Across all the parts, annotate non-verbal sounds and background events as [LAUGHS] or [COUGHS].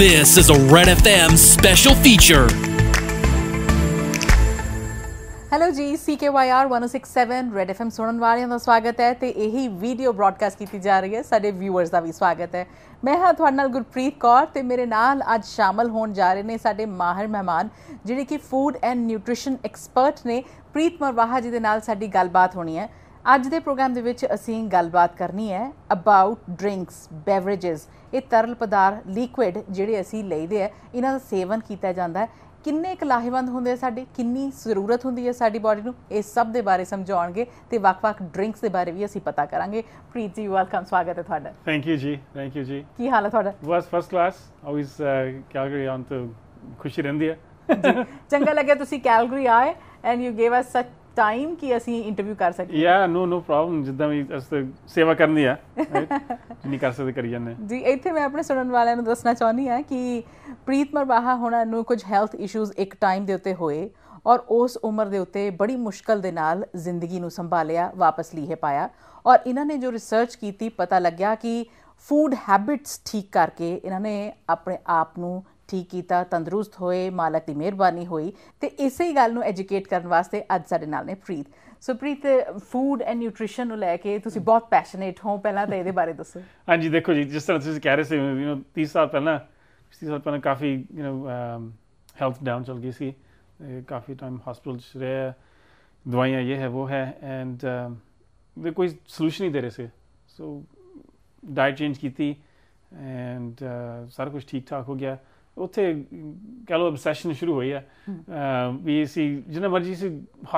This is a Red FM special feature. Hello ji CKYR 1067 Red FM ਸੁਣਨ ਵਾਲਿਆਂ ਦਾ ਸਵਾਗਤ ਹੈ ਤੇ ਇਹੀ ਵੀਡੀਓ ਬ੍ਰਾਡਕਾਸਟ ਕੀਤੀ ਜਾ ਰਹੀ ਹੈ ਸਾਡੇ ਵਿਊਅਰਸ ਦਾ ਵੀ ਸਵਾਗਤ ਹੈ ਮੈਂ ਹਾਂ ਤੁਹਾਡੇ ਨਾਲ ਗੁਰਪ੍ਰੀਤ ਕੌਰ ਤੇ ਮੇਰੇ ਨਾਲ ਅੱਜ ਸ਼ਾਮਲ ਹੋਣ ਜਾ ਰਹੇ ਨੇ ਸਾਡੇ ਮਾਹਰ ਮਹਿਮਾਨ ਜਿਹੜੇ ਕਿ ਫੂਡ ਐਂਡ ਨਿਊਟ੍ਰੀਸ਼ਨ ਐਕਸਪਰਟ ਨੇ ਪ੍ਰੀਤ ਮਰਵਾਹਾ ਜੀ ਦੇ ਨਾਲ ਸਾਡੀ ਗੱਲਬਾਤ ਹੋਣੀ ਹੈ ਅੱਜ ਦੇ ਪ੍ਰੋਗਰਾਮ ਦੇ ਵਿੱਚ ਅਸੀਂ ਗੱਲਬਾਤ ਕਰਨੀ ਹੈ ਅਬਾਊਟ ਡਰਿੰਕਸ ਬੇਵਰੇजेस ਇਹ ਤਰਲ ਪਦਾਰ ਲਿਕੁਇਡ ਜਿਹੜੇ ਅਸੀਂ ਲਈਦੇ ਆ ਇਹਨਾਂ ਦਾ ਸੇਵਨ ਕੀਤਾ ਜਾਂਦਾ ਹੈ ਕਿੰਨੇ ਕੁ ਲਾਹੇਵੰਦ ਹੁੰਦੇ ਸਾਡੇ ਕਿੰਨੀ ਜ਼ਰੂਰਤ ਹੁੰਦੀ ਹੈ ਸਾਡੀ ਬਾਡੀ ਨੂੰ ਇਹ ਸਭ ਦੇ ਬਾਰੇ ਸਮਝਾਉਣਗੇ ਤੇ ਵੱਖ-ਵੱਖ ਡਰਿੰਕਸ ਦੇ ਬਾਰੇ ਵੀ ਅਸੀਂ ਪਤਾ ਕਰਾਂਗੇ ਪ੍ਰੀਤ ਜੀ ਵੈਲਕਮ ਸਵਾਗਤ ਹੈ ਤੁਹਾਡਾ thank you ji thank you ji ਕੀ ਹਾਲ ਹੈ ਤੁਹਾਡਾ ਬਸ ਫਸਟ ਕਲਾਸ ਆਲਵੇਸ ਕੈਲਗਰੀ ਆਨ ਤੋਂ ਖੁਸ਼ੀ ਰਹਿੰਦੀ ਹੈ ਚੰਗਾ ਲੱਗਿਆ ਤੁਸੀਂ ਕੈਲਗਰੀ ਆਏ ਐਂਡ ਯੂ ਗੇਵ ਅਸ ਸੱਚ ਟਾਈਮ ਕੀ ਅਸੀਂ ਇੰਟਰਵਿਊ ਕਰ ਸਕਦੇ ਹਾਂ ਯਾ ਨੋ ਨੋ ਪ੍ਰੋਬਲਮ ਜਿੱਦਾਂ ਵੀ ਅਸੀਂ ਸੇਵਾ ਕਰਨੀ ਆ [LAUGHS] ਨਹੀਂ ਕਰ ਸਕਦੇ ਕਰੀ ਜਾਂਦੇ ਜੀ ਇੱਥੇ ਮੈਂ ਆਪਣੇ ਸੁਣਨ ਵਾਲਿਆਂ ਨੂੰ ਦੱਸਣਾ ਚਾਹੁੰਦੀ ਆ ਕਿ ਪ੍ਰੀਤ ਮਰਵਾਹਾ ਹੋਣਾ ਨੂੰ ਕੁਝ ਹੈਲਥ ਇਸ਼ੂਜ਼ ਇੱਕ ਟਾਈਮ ਦੇ ਉੱਤੇ ਹੋਏ ਔਰ ਉਸ ਉਮਰ ਦੇ ਉੱਤੇ ਬੜੀ ਮੁਸ਼ਕਲ ਦੇ ਨਾਲ ਜ਼ਿੰਦਗੀ ਨੂੰ ਸੰਭਾਲਿਆ ਵਾਪਸ ਲੀਹੇ ਪਾਇਆ ਔਰ ਇਹਨਾਂ ਨੇ ਜੋ ਰਿਸਰਚ ਕੀਤੀ ਪਤਾ ਲੱਗਿਆ ਕਿ ਫੂਡ ਹੈਬਿਟਸ ਠੀਕ ਕਰਕੇ ਇਹਨਾਂ ਨੇ ਆਪਣੇ ਆਪ ਨੂੰ ਠੀਕ ਕੀਤਾ ਤੰਦਰੁਸਤ ਹੋਏ ਮਾਲਕ ਦੀ ਮਿਹਰਬਾਨੀ ਹੋਈ ਤੇ ਇਸੇ ਹੀ ਗੱਲ ਨੂੰ ਐਜੂਕੇਟ ਕਰਨ ਵਾਸਤੇ ਅੱਜ ਸਾਡੇ ਨਾਲ ਨੇ Preet so Preet food and nutrition ਨੂੰ ਲੈ ਕੇ ਤੁਸੀਂ ਬਹੁਤ ਪੈਸ਼ਨੇਟ ਹੋ ਪਹਿਲਾਂ ਤਾਂ ਇਹਦੇ ਬਾਰੇ ਦੱਸੋ ਹਾਂਜੀ ਦੇਖੋ ਜੀ ਜਿਸ ਤਰ੍ਹਾਂ ਤੁਸੀਂ ਕਹਿ ਰਹੇ ਸੀ ਯੂ نو 30 ਸਾਲ ਪਹਿਲਾਂ 30 ਸਾਲ ਪਹਿਲਾਂ ਕਾਫੀ ਯੂ نو ਹੈਲਥ ਡਾਊਨ ਚਲ ਗਈ ਸੀ ਕਾਫੀ ਟਾਈਮ ਹਸਪੀਟਲ ਚ ਰਿਹਾ ਦਵਾਈਆਂ ਇਹ ਹੈ ਉਹ ਹੈ ਐਂਡ um, ਦੇ ਕੋਈ ਸੋਲੂਸ਼ਨ ਨਹੀਂ ਦੇ ਰਹੇ ਸੀ ਸੋ ਡਾਈਟ ਚੇਂਜ ਕੀਤੀ ਐਂਡ uh, ਸਾਰਾ ਕੁਝ ਠੀਕ ਠਾਕ ਹੋ ਗਿਆ ਉੱਥੇ ਕਹ ਲੋ obsession ਸ਼ੁਰੂ ਹੋਈ ਹੈ ਵੀ ਸੀ ਜਿੰਨਾ ਮਰਜੀ ਸੀ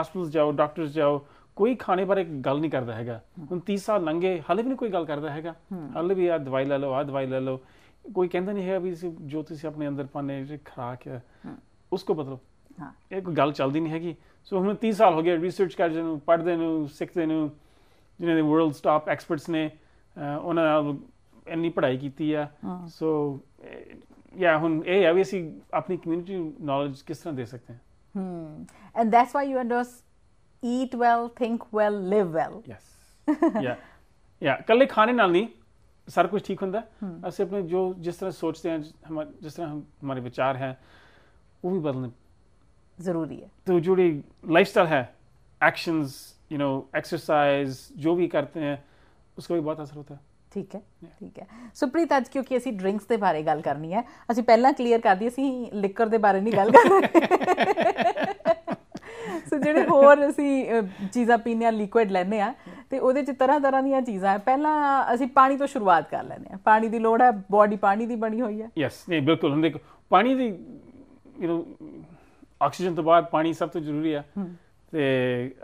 ਹਸਪੀਟਲਸ ਜਾਓ ਡਾਕਟਰਸ ਜਾਓ ਕੋਈ ਖਾਣੇ ਬਾਰੇ ਗੱਲ ਨਹੀਂ ਕਰਦਾ ਹੈਗਾ ਹੁਣ 30 ਸਾਲ ਲੰਘੇ ਹਾਲੇ ਵੀ ਨਹੀਂ ਕੋਈ ਗੱਲ ਕਰਦਾ ਹੈਗਾ ਹਾਲੇ ਵੀ ਆ ਦਵਾਈ ਲੈ ਲਓ ਆ ਦਵਾਈ ਲੈ ਲਓ ਕੋਈ ਕਹਿੰਦਾ ਨਹੀਂ ਹੈ ਵੀ ਜੋ ਤੁਸੀਂ ਆਪਣੇ ਅੰਦਰ ਪਾਣੇ ਖਰਾਕ ਹੈ ਉਸਕੋ ਬਦਲੋ ਹਾਂ ਇਹ ਕੋਈ ਗੱਲ ਚੱਲਦੀ ਨਹੀਂ ਹੈਗੀ ਸੋ ਹੁਣ 30 ਸਾਲ ਹੋ ਗਏ ਰਿਸਰਚ ਕਰ ਜਨ ਪੜਦੇ ਨੂੰ ਸਿੱਖਦੇ ਨੂੰ ਜਿਹਨਾਂ ਦੇ ਵਰਲਡ ਟਾਪ ਐਕਸਪਰਟਸ ਨੇ ਉਹਨਾਂ ਨਾਲ ਇੰਨੀ ਪੜ੍ਹਾਈ ਕੀਤੀ ਆ ਸੋ या हुन ए अवेसी अपनी कम्युनिटी नॉलेज किस तरह दे सकते हैं and that's why you endorse eat well think well live well yes yeah yeah ਕੱਲੇ ਖਾਣੇ ਨਾਲ ਨਹੀਂ ਸਾਰਾ ਕੁਝ ਠੀਕ ਹੁੰਦਾ ਅਸੀਂ ਆਪਣੇ ਜੋ ਜਿਸ ਤਰ੍ਹਾਂ ਸੋਚਦੇ ਹਾਂ ਜਿਸ ਤਰ੍ਹਾਂ ਹਮਾਰੇ ਵਿਚਾਰ ਹੈ ਉਹ ਵੀ ਬਦਲਣੇ ਜ਼ਰੂਰੀ ਹੈ तो ਜਿਹੜੀ ਲਾਈਫਸਟਾਈਲ है एक्शंस यू नो एक्सरसाइज जो भी करते हैं उसका भी बहुत असर होता है ਠੀਕ ਹੈ ਠੀਕ ਹੈ ਸੁਪ੍ਰੀਤ ਅੱਜ ਕਿਉਂਕਿ ਅਸੀਂ ਡਰਿੰਕਸ ਦੇ ਬਾਰੇ ਗੱਲ ਕਰਨੀ ਹੈ ਅਸੀਂ ਪਹਿਲਾਂ ਕਲੀਅਰ ਕਰ ਦਈਏ ਅਸੀਂ ਲਿਕਰ ਦੇ ਬਾਰੇ ਨਹੀਂ ਗੱਲ ਕਰਨੀ ਸੋ ਜਿਹੜੇ ਹੋਰ ਅਸੀਂ ਚੀਜ਼ਾਂ ਪੀਨੇ ਆ ਲਿਕੁਇਡ ਲੈਨੇ ਆ ਤੇ ਉਹਦੇ ਚ ਤਰ੍ਹਾਂ ਤਰ੍ਹਾਂ ਦੀਆਂ ਚੀਜ਼ਾਂ ਆ ਪਹਿਲਾਂ ਅਸੀਂ ਪਾਣੀ ਤੋਂ ਸ਼ੁਰੂਆਤ ਕਰ ਲੈਨੇ ਆ ਪਾਣੀ ਦੀ ਲੋੜ ਹੈ ਬਾਡੀ ਪਾਣੀ ਦੀ ਬਣੀ ਹੋਈ ਹੈ ਯੈਸ ਨਹੀਂ ਬਿਲਕੁਲ ਦੇਖੋ ਪਾਣੀ ਦੀ ਯੂ نو ਆਕਸੀਜਨ ਤੋਂ ਬਾਅਦ ਪਾਣੀ ਸਭ ਤੋਂ ਜ਼ਰੂਰੀ ਆ ਤੇ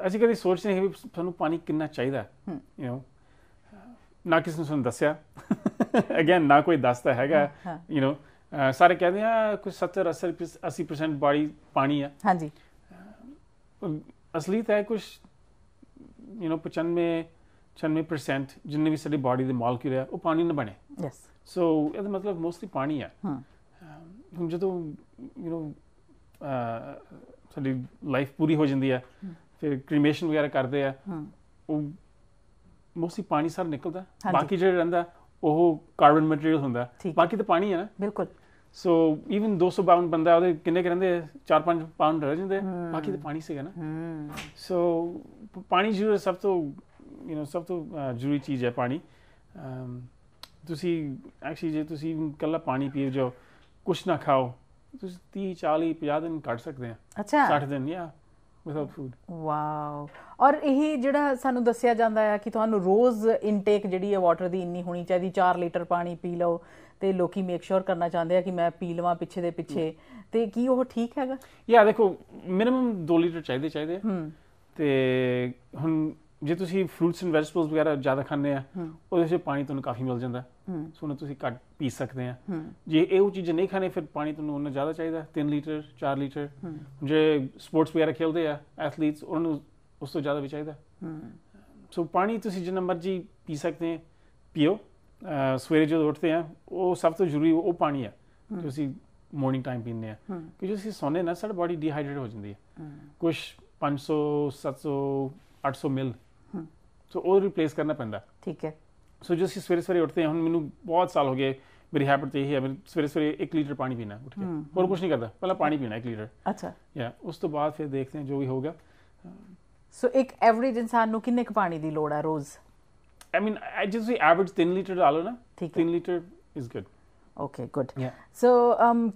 ਅਸੀਂ ਕਦੀ ਸੋਚਦੇ ਨਹੀਂ ਕਿ ਸਾਨੂੰ ਪਾਣੀ ਕਿੰਨਾ ਚਾਹੀਦਾ ਯੂ نو ਨਾ ਕਿਸੇ ਨੂੰ ਦੱਸਿਆ ਅਗੇਨ ਨਾ ਕੋਈ ਦੱਸਦਾ ਹੈਗਾ ਯੂ نو ਸਾਰੇ ਕਹਿੰਦੇ ਆ ਕੁਝ 70 80% ਬਾੜੀ ਪਾਣੀ ਆ ਹਾਂਜੀ ਅਸਲੀ ਹੈ ਕੁਝ ਯੂ نو 95 95% ਜਿੰਨੇ ਵੀ ਸਾਡੀ ਬਾਡੀ ਦੇ ਮੋਲਕਿਊਲ ਆ ਉਹ ਪਾਣੀ ਨਾਲ ਬਣੇ ਯੈਸ ਸੋ ਇਹਦਾ ਮਤਲਬ ਮੋਸਟਲੀ ਪਾਣੀ ਆ ਹਾਂ ਜਦੋਂ ਯੂ نو ਸਾਡੀ ਲਾਈਫ ਪੂਰੀ ਹੋ ਜਾਂਦੀ ਆ ਫਿਰ ਕ੍ਰੀਮੇਸ਼ਨ ਵਗੈਰਾ ਕਰਦੇ ਆ ਉਹ ਮੋਸਟਲੀ ਪਾਣੀ ਸਾਰਾ ਨਿਕਲਦਾ ਬਾਕੀ ਜਿਹੜਾ ਰਹਿੰਦਾ ਉਹ ਕਾਰਬਨ ਮਟੀਰੀਅਲ ਹੁੰਦਾ ਬਾਕੀ ਤਾਂ ਪਾਣੀ ਹੈ ਨਾ ਬਿਲਕੁਲ ਸੋ ਇਵਨ 200 ਪਾਉਂਡ ਬੰਦਾ ਉਹਦੇ ਕਿੰਨੇ ਕਹਿੰਦੇ 4-5 ਪਾਉਂਡ ਰਹਿ ਜਾਂਦੇ ਬਾਕੀ ਤਾਂ ਪਾਣੀ ਸੀਗਾ ਨਾ ਸੋ ਪਾਣੀ ਜਿਹੜਾ ਸਭ ਤੋਂ ਯੂ نو ਸਭ ਤੋਂ ਜ਼ਰੂਰੀ ਚੀਜ਼ ਹੈ ਪਾਣੀ ਤੁਸੀਂ ਐਕਚੁਅਲੀ ਜੇ ਤੁਸੀਂ ਕੱਲਾ ਪਾਣੀ ਪੀਓ ਜੋ ਕੁਛ ਨਾ ਖਾਓ ਤੁਸੀਂ 30 40 50 ਦਿਨ ਕੱਢ ਸਕਦੇ ਆ ਅੱਛਾ 60 ਦਿਨ ਜਾਂ ਵਿਦਆਊਟ ਫੂਡ ਵਾਓ ਔਰ ਇਹ ਜਿਹੜਾ ਸਾਨੂੰ ਦੱਸਿਆ ਜਾਂਦਾ ਹੈ ਕਿ ਤੁਹਾਨੂੰ ਰੋਜ਼ ਇਨਟੇਕ ਜਿਹੜੀ ਹੈ ਵਾਟਰ ਦੀ ਇੰਨੀ ਹੋਣੀ ਚਾਹੀਦੀ 4 ਲੀਟਰ ਪਾਣੀ ਪੀ ਲਓ ਤੇ ਲੋਕੀ ਮੇਕ ਸ਼ੋਰ ਕਰਨਾ ਚਾਹੁੰਦੇ ਆ ਕਿ ਮੈਂ ਪੀ ਲਵਾਂ ਪਿੱਛੇ ਦੇ ਪਿੱਛੇ ਤੇ ਕੀ ਉਹ ਠੀਕ ਹੈਗਾ ਯਾ ਦੇਖੋ ਮਿਨਿਮਮ 2 ਲੀਟਰ ਚਾਹੀਦੇ ਚਾਹੀਦੇ ਹੂੰ ਤੇ ਹੁਣ ਜੇ ਤੁਸੀਂ ਫਰੂਟਸ ਐਂਡ ਵੈਜੀਟੇਬਲਸ ਵਗੈਰਾ ਜ਼ਿਆਦਾ ਖਾਂਦੇ ਆ ਉਹਦੇ ਵਿੱਚ ਪਾਣੀ ਤੁਹਾਨੂੰ ਕਾਫੀ ਮਿਲ ਜਾਂਦਾ ਸੋ ਉਹਨੂੰ ਤੁਸੀਂ ਘੱਟ ਪੀ ਸਕਦੇ ਆ ਜੇ ਇਹ ਉਹ ਨਹੀਂ ਖਾਣੇ ਫਿਰ ਪਾਣੀ ਤੁਹਾਨੂੰ ਉਹਨਾਂ ਜ਼ਿਆਦਾ ਚਾਹੀਦਾ 3 ਲੀਟਰ 4 ਲੀਟਰ ਜੇ ਸਪੋਰਟਸ ਵਗੈਰਾ ਖੇਡਦੇ ਆ ਐਥਲੀਟਸ ਉਹਨਾਂ ਨੂੰ ਉਸ ਤੋਂ ਜ਼ਿਆਦਾ ਵੀ ਚਾਹੀਦਾ ਸੋ ਪਾਣੀ ਤੁਸੀਂ ਜਿੰਨਾ ਮਰਜ਼ੀ ਪੀ ਸਕਦੇ ਆ ਪੀਓ ਸਵੇਰੇ ਜਦੋਂ ਉੱਠਦੇ ਆ ਉਹ ਸਭ ਤੋਂ ਜ਼ਰੂਰੀ ਉਹ ਪਾਣੀ ਆ ਤੁਸੀਂ ਮਾਰਨਿੰਗ ਟਾਈਮ ਪੀਂਦੇ ਆ ਕਿ ਜੇ ਅਸੀਂ ਸੌਂਦੇ ਨਾ ਸਾਡੀ ਬਾਡੀ ਡੀਹਾਈਡਰੇਟ ਹੋ ਜਾਂਦੀ ਹੈ ਕੁਝ 500 700 800 ਮਿਲ ਸੋ ਉਹ ਰਿਪਲੇਸ ਕਰਨਾ ਪੈਂਦਾ ਠੀਕ ਹੈ ਸੋ ਜੇ ਅਸੀਂ ਸਵੇਰੇ ਸਵੇਰੇ ਉੱਠਦੇ ਹਾਂ ਹੁਣ ਮੈਨੂੰ ਬਹੁਤ ਸਾਲ ਹੋ ਗਏ ਮੇਰੀ ਹੈਬਿਟ ਤੇ ਇਹ ਹੈ ਮੈਂ ਸਵੇਰੇ ਸਵੇਰੇ 1 ਲੀਟਰ ਪਾਣੀ ਪੀਣਾ ਉੱਠ ਕੇ ਹੋਰ ਕੁਝ ਨਹੀਂ ਕਰਦਾ ਪਹਿਲਾਂ ਪਾਣੀ ਪੀਣਾ 1 ਲੀਟਰ ਅੱਛਾ ਯਾ ਉਸ ਤੋਂ ਬਾਅਦ ਫਿਰ ਦੇਖਦੇ ਹਾਂ ਜੋ ਵੀ ਹੋਗਾ ਸੋ ਇੱਕ ਐਵਰੇਜ ਇਨਸਾਨ ਨੂੰ ਕਿੰਨੇ ਕੁ ਪਾਣੀ ਦੀ ਲੋੜ ਹੈ ਰੋਜ਼ ਆਈ ਮੀਨ ਆਈ ਜਸਟ ਵੀ ਐਵਰੇਜ 3 ਲੀਟਰ ਲਾ ਨਾ 3 litre is good okay good so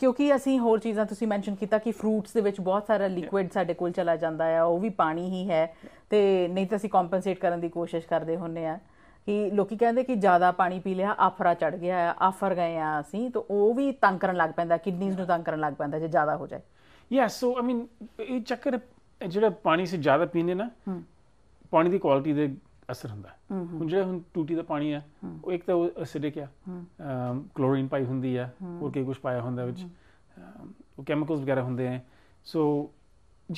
ਕਿਉਂਕਿ ਅਸੀਂ ਹੋਰ ਚੀਜ਼ਾਂ ਤੁਸੀਂ ਮੈਂਸ਼ਨ ਕੀਤਾ ਕਿ ਫਰੂਟਸ ਦੇ ਵਿੱਚ ਬਹੁਤ ਸਾਰਾ ਲਿਕੁਇਡ ਸਾਡੇ ਕੋਲ ਚਲਾ ਜਾਂਦਾ ਹੈ ਉਹ ਵੀ ਪਾਣੀ ਹੀ ਹੈ ਤੇ ਨਹੀਂ ਤਾਂ ਅਸੀਂ ਕੰਪਨਸੇਟ ਕਰਨ ਦੀ ਕੋਸ਼ਿਸ਼ ਕਰਦੇ ਹੁੰਨੇ ਆ ਕਿ ਲੋਕੀ ਕਹਿੰਦੇ ਕਿ ਜ਼ਿਆਦਾ ਪਾਣੀ ਪੀ ਲਿਆ ਆਫਰਾ ਚੜ ਗਿਆ ਆ ਆਫਰ ਗਏ ਆ ਅਸੀਂ ਤਾਂ ਉਹ ਵੀ ਤੰਗ ਕਰਨ ਲੱਗ ਪੈਂਦਾ ਕਿਡਨੀਜ਼ ਨੂੰ ਤੰਗ ਕਰਨ ਲੱਗ ਪੈਂਦਾ ਜੇ ਜ਼ਿਆਦਾ ਹੋ ਜਾਏ ਯੈਸ ਸੋ ਆਈ ਮੀਨ ਇਹ ਚੱਕਰ ਜਿਹੜਾ ਪਾਣੀ ਸੇ ਜ਼ਿਆਦਾ ਪੀਂਦੇ ਨਾ ਪਾਣੀ ਦੀ ਕੁਆਲਿਟੀ ਦੇ ਅਸਰ ਹੁੰਦਾ ਹੁਣ ਜਿਹੜਾ ਹੁਣ ਟੂਟੀ ਦਾ ਪਾਣੀ ਹੈ ਉਹ ਇੱਕ ਤਾਂ ਉਹ ਐਸਿਡਿਕ ਆ ਕਲੋਰੀਨ ਪਾਈ ਹੁੰਦੀ ਆ ਹੋਰ ਕੀ ਕੁਝ ਪਾਇਆ ਹੁੰਦਾ ਵਿੱਚ ਉਹ ਕੈਮੀਕਲਸ ਵਗੈਰਾ ਹੁੰਦੇ ਆ ਸੋ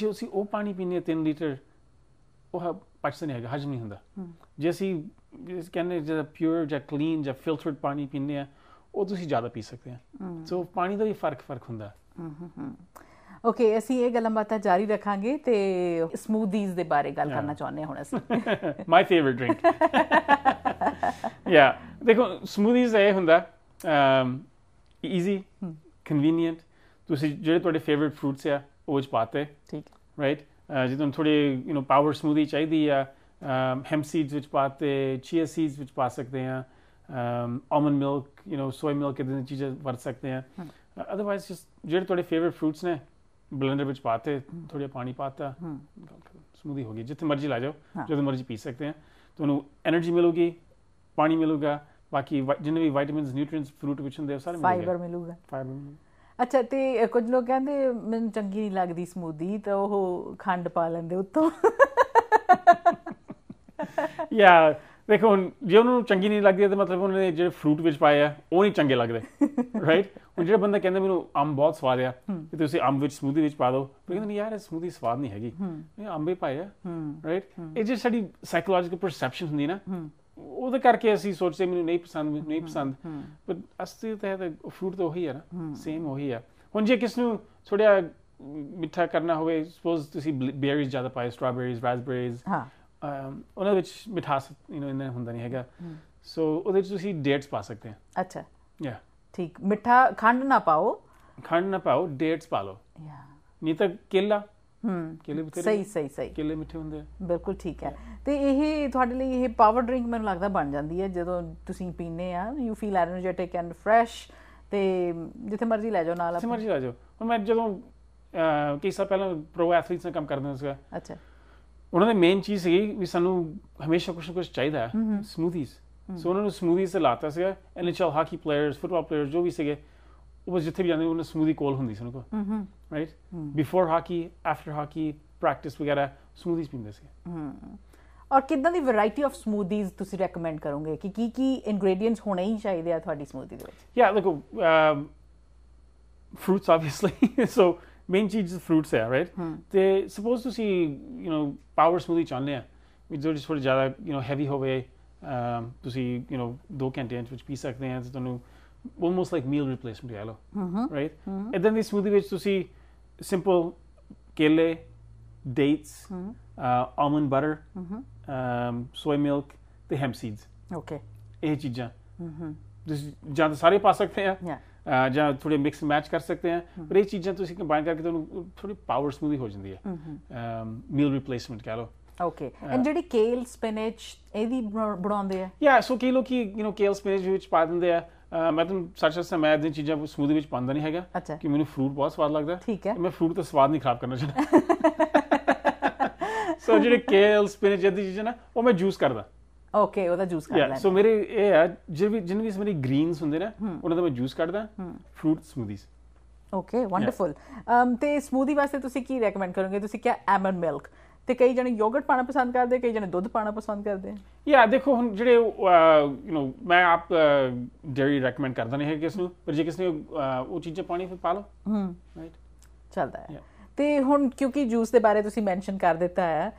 ਜੇ ਅਸੀਂ ਉਹ ਪਾਣੀ ਪੀਨੇ 3 ਲੀਟਰ ਉਹ ਪਚਦਾ ਨਹੀਂ ਹੈਗਾ ਹਜਮ ਨਹੀਂ ਹੁੰਦਾ ਜੇ ਅਸੀਂ ਜਿਸ ਕਹਿੰਦੇ ਜਿਹੜਾ ਪਿਓਰ ਜਾਂ ਕਲੀਨ ਜਾਂ ਫਿਲਟਰਡ ਪਾਣੀ ਪੀਨੇ ਆ ਉਹ ਤੁਸੀਂ ਜ਼ਿਆਦਾ ਪੀ ਸਕਦੇ ਆ ਸੋ ਪਾਣੀ ਦਾ ਵੀ ਫਰਕ ਫਰਕ ਹੁੰਦਾ ਹੂੰ ਹੂੰ ਓਕੇ ਅਸੀਂ ਇਹ ਗੱਲਾਂ ਬਾਤਾਂ ਜਾਰੀ ਰੱਖਾਂਗੇ ਤੇ ਸਮੂਦੀਜ਼ ਦੇ ਬਾਰੇ ਗੱਲ ਕਰਨਾ ਚਾਹੁੰਦੇ ਹਾਂ ਹੁਣ ਅਸੀਂ ਮਾਈ ਫੇਵਰਿਟ ਡਰਿੰਕ ਯਾ ਦੇਖੋ ਸਮੂਦੀਜ਼ ਇਹ ਹੁੰਦਾ ਅਮ ਈਜ਼ੀ ਕਨਵੀਨੀਅੰਟ ਤੁਸੀਂ ਜਿਹੜੇ ਤੁਹਾਡੇ ਫੇਵਰਿਟ ਫਰੂਟਸ ਆ ਉਹ ਚ ਪਾਤੇ ਠੀਕ ਰਾਈਟ ਜੇ ਤੁਹਾਨੂੰ ਥੋੜੀ ਯੂ نو ਪਾਵਰ ਸਮੂਦੀ ਚਾਹੀਦੀ ਆ ਹੈਮ ਸੀਡਸ ਵਿੱਚ ਪਾਤੇ ਚੀਆ ਸੀਡਸ ਵਿੱਚ ਪਾ ਸਕਦੇ ਆ ਆਲਮੰਡ ਮਿਲਕ ਯੂ نو ਸੋਏ ਮਿਲਕ ਇਦਾਂ ਚੀਜ਼ਾਂ ਵਰਤ ਸਕਦੇ ਆ ਅਦਰਵਾਈਜ਼ ਜਿਹੜੇ ਤੁਹਾਡੇ ਫੇਵਰਿਟ ਫਰੂਟਸ ਨੇ ਬਲੈਂਡਰ ਵਿੱਚ ਪਾਤੇ ਥੋੜਾ ਪਾਣੀ ਪਾਤਾ ਸਮੂਦੀ ਹੋ ਗਈ ਜਿੱਥੇ ਮਰਜ਼ੀ ਲਾ ਜਾਓ ਜਦੋਂ ਮਰਜ਼ੀ ਪੀ ਸਕਦੇ ਆ ਤੁਹਾਨੂੰ એનર્ਜੀ ਮਿਲੂਗੀ ਪਾਣੀ ਮਿਲੂਗਾ ਬਾਕੀ ਜਿੰਨੇ ਵੀ ਵਿਟਾਮਿਨਸ ਨਿਊਟ੍ਰੀਐਂਟਸ ਫਰੂਟ ਵਿੱਚ ਹੁੰਦੇ ਆ ਸਾਰੇ ਮਿਲੂਗੇ ਫਾਈਬਰ ਮਿਲੂਗਾ ਫਾਈਬਰ ਅੱਛਾ ਤੇ ਕੁਝ ਲੋਕ ਕਹਿੰਦੇ ਮੈਨੂੰ ਚੰਗੀ ਨਹੀਂ ਲੱਗਦੀ ਸਮੂਦੀ ਤਾਂ ਉਹ ਖੰਡ ਪਾ ਲੈਂਦੇ ਉੱਤੋਂ [LAUGHS] ਯਾ ਦੇਖੋ ਹੁਣ ਜੇ ਉਹਨਾਂ ਨੂੰ ਚੰਗੀ ਨਹੀਂ ਲੱਗਦੀ ਤਾਂ ਮਤਲਬ ਉਹਨਾਂ ਨੇ ਜਿਹੜੇ ਫਰੂਟ ਵਿੱਚ ਪਾਏ ਆ ਉਹ ਨਹੀਂ ਚੰਗੇ ਲੱਗਦੇ ਰਾਈਟ ਹੁਣ ਜਿਹੜਾ ਬੰਦਾ ਕਹਿੰਦਾ ਮੈਨੂੰ ਅੰਬ ਬਹੁਤ ਸਵਾਦ ਆ ਤੇ ਤੁਸੀਂ ਅੰਬ ਵਿੱਚ ਸਮੂਦੀ ਵਿੱਚ ਪਾ ਦਿਓ ਪਰ ਕਹਿੰਦਾ ਨਹੀਂ ਯਾਰ ਇਹ ਸਮੂਦੀ ਸਵਾਦ ਨਹੀਂ ਹੈਗੀ ਨਹੀਂ ਅੰਬੇ ਪਾਇਆ ਰਾਈਟ ਇਹ ਜਿਹੜੀ ਸਾਡੀ ਸਾਈਕੋਲੋਜੀਕਲ ਪਰਸੈਪਸ਼ਨ ਹੁੰਦੀ ਨਾ ਉਹਦੇ ਕਰਕੇ ਅਸੀਂ ਸੋਚਦੇ ਮੈਨੂੰ ਨਹੀਂ ਪਸੰਦ ਮੈਨੂੰ ਨਹੀਂ ਪਸੰਦ ਪਰ ਅਸਲੀ ਤਾਂ ਹੈ ਫਰੂਟ ਤਾਂ ਉਹੀ ਆ ਨਾ ਸੇਮ ਉਹੀ ਆ ਹੁਣ ਜੇ ਕਿਸ ਨੂੰ ਥੋੜਿਆ ਮਿੱਠਾ ਕਰਨਾ ਹੋਵੇ ਸਪੋਜ਼ ਤੁਸੀਂ ਬੇਰੀਜ਼ ਜ਼ਿਆਦਾ ਪਾਏ ਸਟ੍ਰਾਬੇਰੀਜ਼ ਰਾਸਬੇਰੀਜ਼ ਹਾਂ ਉਹਨਾਂ ਵਿੱਚ ਮਿਠਾਸ ਯੂ نو ਇਹਨਾਂ ਹੁੰਦਾ ਨਹੀਂ ਹੈਗਾ ਸੋ ਉਹਦੇ ਵਿੱਚ ਤੁਸੀਂ ਡੇਟਸ ਪਾ ਸਕਦੇ ਆ ਅੱਛਾ ਯਾ ਠੀਕ ਮਿੱਠਾ ਖੰਡ ਨਾ ਪਾਓ ਖੰਡ ਨਾ ਪਾਓ ਡੇਟਸ ਪਾ ਲਓ ਯਾ ਨਹੀਂ ਤਾਂ ਕੇਲਾ ਹੂੰ ਕੇਲੇ ਮਿੱਠੇ ਸਹੀ ਸਹੀ ਸਹੀ ਕੇਲੇ ਮਿੱਠੇ ਹੁੰਦੇ ਆ ਬਿਲਕੁਲ ਠੀਕ ਹੈ ਤੇ ਇਹ ਤੁਹਾਡੇ ਲਈ ਇਹ ਪਾਵਰ ਡਰਿੰਕ ਮੈਨੂੰ ਲੱਗਦਾ ਬਣ ਜਾਂਦੀ ਹੈ ਜਦੋਂ ਤੁਸੀਂ ਪੀਨੇ ਆ you feel energetic and fresh ਤੇ ਜਿੱਥੇ ਮਰਜ਼ੀ ਲੈ ਜਾਓ ਨਾਲ ਆਪਣੀ ਜਿੱਥੇ ਮਰਜ਼ੀ ਲੈ ਜਾਓ ਹੁਣ ਮੈਂ ਜਦੋਂ ਕਿਸਾ ਪਹਿਲਾਂ ਪ੍ਰੋ ਐਥਲੀਟਸ ਨਾਲ ਕੰਮ ਕਰਦੇ ਸੀਗਾ ਅੱਛਾ ਉਹਨਾਂ ਦੇ ਮੇਨ ਚੀਜ਼ ਸੀ ਵੀ ਸਾਨੂੰ ਹਮੇਸ਼ਾ ਕੁਝ ਨਾ ਕੁਝ ਚਾਹੀਦਾ ਹੈ ਸਮੂਥੀਜ਼ ਸੋ ਉਹਨਾਂ ਨੂੰ ਸਮੂਥੀਜ਼ ਤੇ ਲਾਤਾ ਸੀਗਾ NHL hockey players football players ਜੋ ਵੀ ਸੀਗੇ ਉਹ ਬਸ ਜਿੱਥੇ ਵੀ ਜਾਂਦੇ ਉਹਨਾਂ ਸਮੂਥੀ ਕੋਲ ਹੁੰਦੀ ਸੀ ਉਹਨਾਂ ਕੋਲ right before hockey after hockey practice ਵਗੈਰਾ ਸਮੂਥੀਜ਼ ਪੀਂਦੇ ਸੀ ਔਰ ਕਿੰਨਾਂ ਦੀ ਵੈਰਾਈਟੀ ਆਫ ਸਮੂਥੀਜ਼ ਤੁਸੀਂ ਰეკਮੈਂਡ ਕਰੋਗੇ ਕਿ ਕੀ ਕੀ ਇਨਗਰੀਡੀਐਂਟਸ ਹੋਣੇ ਹੀ ਚਾਹੀਦੇ ਆ ਤੁਹਾਡੀ ਸਮੂਥੀ ਦੇ ਵਿੱਚ yeah look fruits obviously so main ਚੀਜ਼ ਫਰੂਟਸ ਹੈ ਰਾਈਟ ਤੇ ਸਪੋਜ਼ ਤੁਸੀਂ ਯੂ نو ਪਾਵਰ ਸਮੂਦੀ ਚਾਹੁੰਦੇ ਆ ਵੀ ਜੋ ਥੋੜੀ ਜ਼ਿਆਦਾ ਯੂ نو ਹੈਵੀ ਹੋਵੇ ਤੁਸੀਂ ਯੂ نو ਦੋ ਘੰਟੇ ਵਿੱਚ ਪੀ ਸਕਦੇ ਆ ਤੇ ਤੁਹਾਨੂੰ ਆਲਮੋਸਟ ਲਾਈਕ ਮੀਲ ਰਿਪਲੇਸਮੈਂਟ ਹੈ ਲੋ right and then the smoothie ਵਿੱਚ ਤੁਸੀਂ ਸਿੰਪਲ ਕੇਲੇ dates almond butter soy milk ਤੇ ਹੈਮ ਸੀਡਸ ਓਕੇ ਇਹ ਚੀਜ਼ਾਂ ਤੁਸੀਂ ਜਾਂ ਸਾਰੇ ਪਾ ਸਕਦੇ ਆ ਜਾਂ ਥੋੜੇ ਮਿਕਸ ਮੈਚ ਕਰ ਸਕਦੇ ਆ ਪਰ ਇਹ ਚੀਜ਼ਾਂ ਤੁਸੀਂ ਕੰਬਾਈਨ ਕਰਕੇ ਤੁਹਾਨੂੰ ਥੋੜੀ ਪਾਵਰ ਸਮੂਦੀ ਹੋ ਜਾਂਦੀ ਹੈ ਮੀਲ ਰਿਪਲੇਸਮੈਂਟ ਕਹੋ ਲਓ ਓਕੇ ਐਂਡ ਜਿਹੜੀ ਕੇਲ ਸਪਿਨਚ ਇਹ ਵੀ ਬਣਾਉਂਦੇ ਆ ਯਾ ਸੋ ਕੇਲੋ ਕੀ ਯੂ نو ਕੇਲ ਸਪਿਨਚ ਵਿੱਚ ਪਾ ਦਿੰਦੇ ਆ ਮੈਂ ਤੁਹਾਨੂੰ ਸੱਚ ਸੱਚ ਮੈਂ ਇਹਦੀਆਂ ਚੀਜ਼ਾਂ ਸਮੂਦੀ ਵਿੱਚ ਪਾਉਂਦਾ ਨਹੀਂ ਹੈਗਾ ਕਿ ਮੈਨੂੰ ਫਰੂਟ ਬਹੁਤ ਸਵਾਦ ਲੱਗਦਾ ਹੈ ਮੈਂ ਫਰੂਟ ਦਾ ਸਵਾਦ ਨਹੀਂ ਖਰਾਬ ਕਰਨਾ ਚਾਹੁੰਦਾ ਸੋ [LAUGHS] ਜਿਹੜੇ ਕੇਲ ਸਪਿਨਚ ਇਹਦੀ ਚੀਜ਼ਾਂ ਨਾ ਉਹ ਮੈਂ ਜੂਸ ਕਰਦਾ ਓਕੇ ਉਹਦਾ ਜੂਸ ਕੱਢ ਲੈਣਾ ਸੋ ਮੇਰੇ ਇਹ ਹੈ ਜਿਨ ਵੀ ਜਿਨ ਵੀ ਮੇਰੀ ਗ੍ਰੀਨਸ ਹੁੰਦੇ ਨਾ ਉਹਨਾਂ ਦਾ ਮੈਂ ਜੂਸ ਕੱਢਦਾ ਫਰੂਟ ਸਮੂਦੀਜ਼ ਓਕੇ ਵੰਡਰਫੁਲ ਤੇ ਸਮੂਦੀ ਵਾਸਤੇ ਤੁਸੀਂ ਕੀ ਰეკਮੈਂਡ ਕਰੋਗੇ ਤੁਸੀਂ ਕਿਹਾ ਐਮਨ ਮਿਲਕ ਤੇ ਕਈ ਜਣੇ ਯੋਗਰਟ ਪਾਣਾ ਪਸੰਦ ਕਰਦੇ ਕਈ ਜਣੇ ਦੁੱਧ ਪਾਣਾ ਪਸੰਦ ਕਰਦੇ ਯਾ ਦੇਖੋ ਹੁਣ ਜਿਹੜੇ ਯੂ نو ਮੈਂ ਆਪ ਡੇਰੀ ਰეკਮੈਂਡ ਕਰਦਾ ਨਹੀਂ ਹੈ ਕਿਸ ਨੂੰ ਪਰ ਜੇ ਕਿਸ ਨੇ ਉਹ ਚੀਜ਼ਾਂ ਪਾਣੀ ਫਿਰ ਪਾ ਲਓ ਹਮ ਰਾਈਟ ਚੱਲਦਾ ਹੈ ਤੇ ਹੁਣ ਕਿਉਂਕਿ ਜੂਸ ਦੇ ਬਾਰੇ ਤੁਸੀਂ ਮੈਂਸ਼ਨ ਕਰ ਦਿੱਤਾ ਹੈ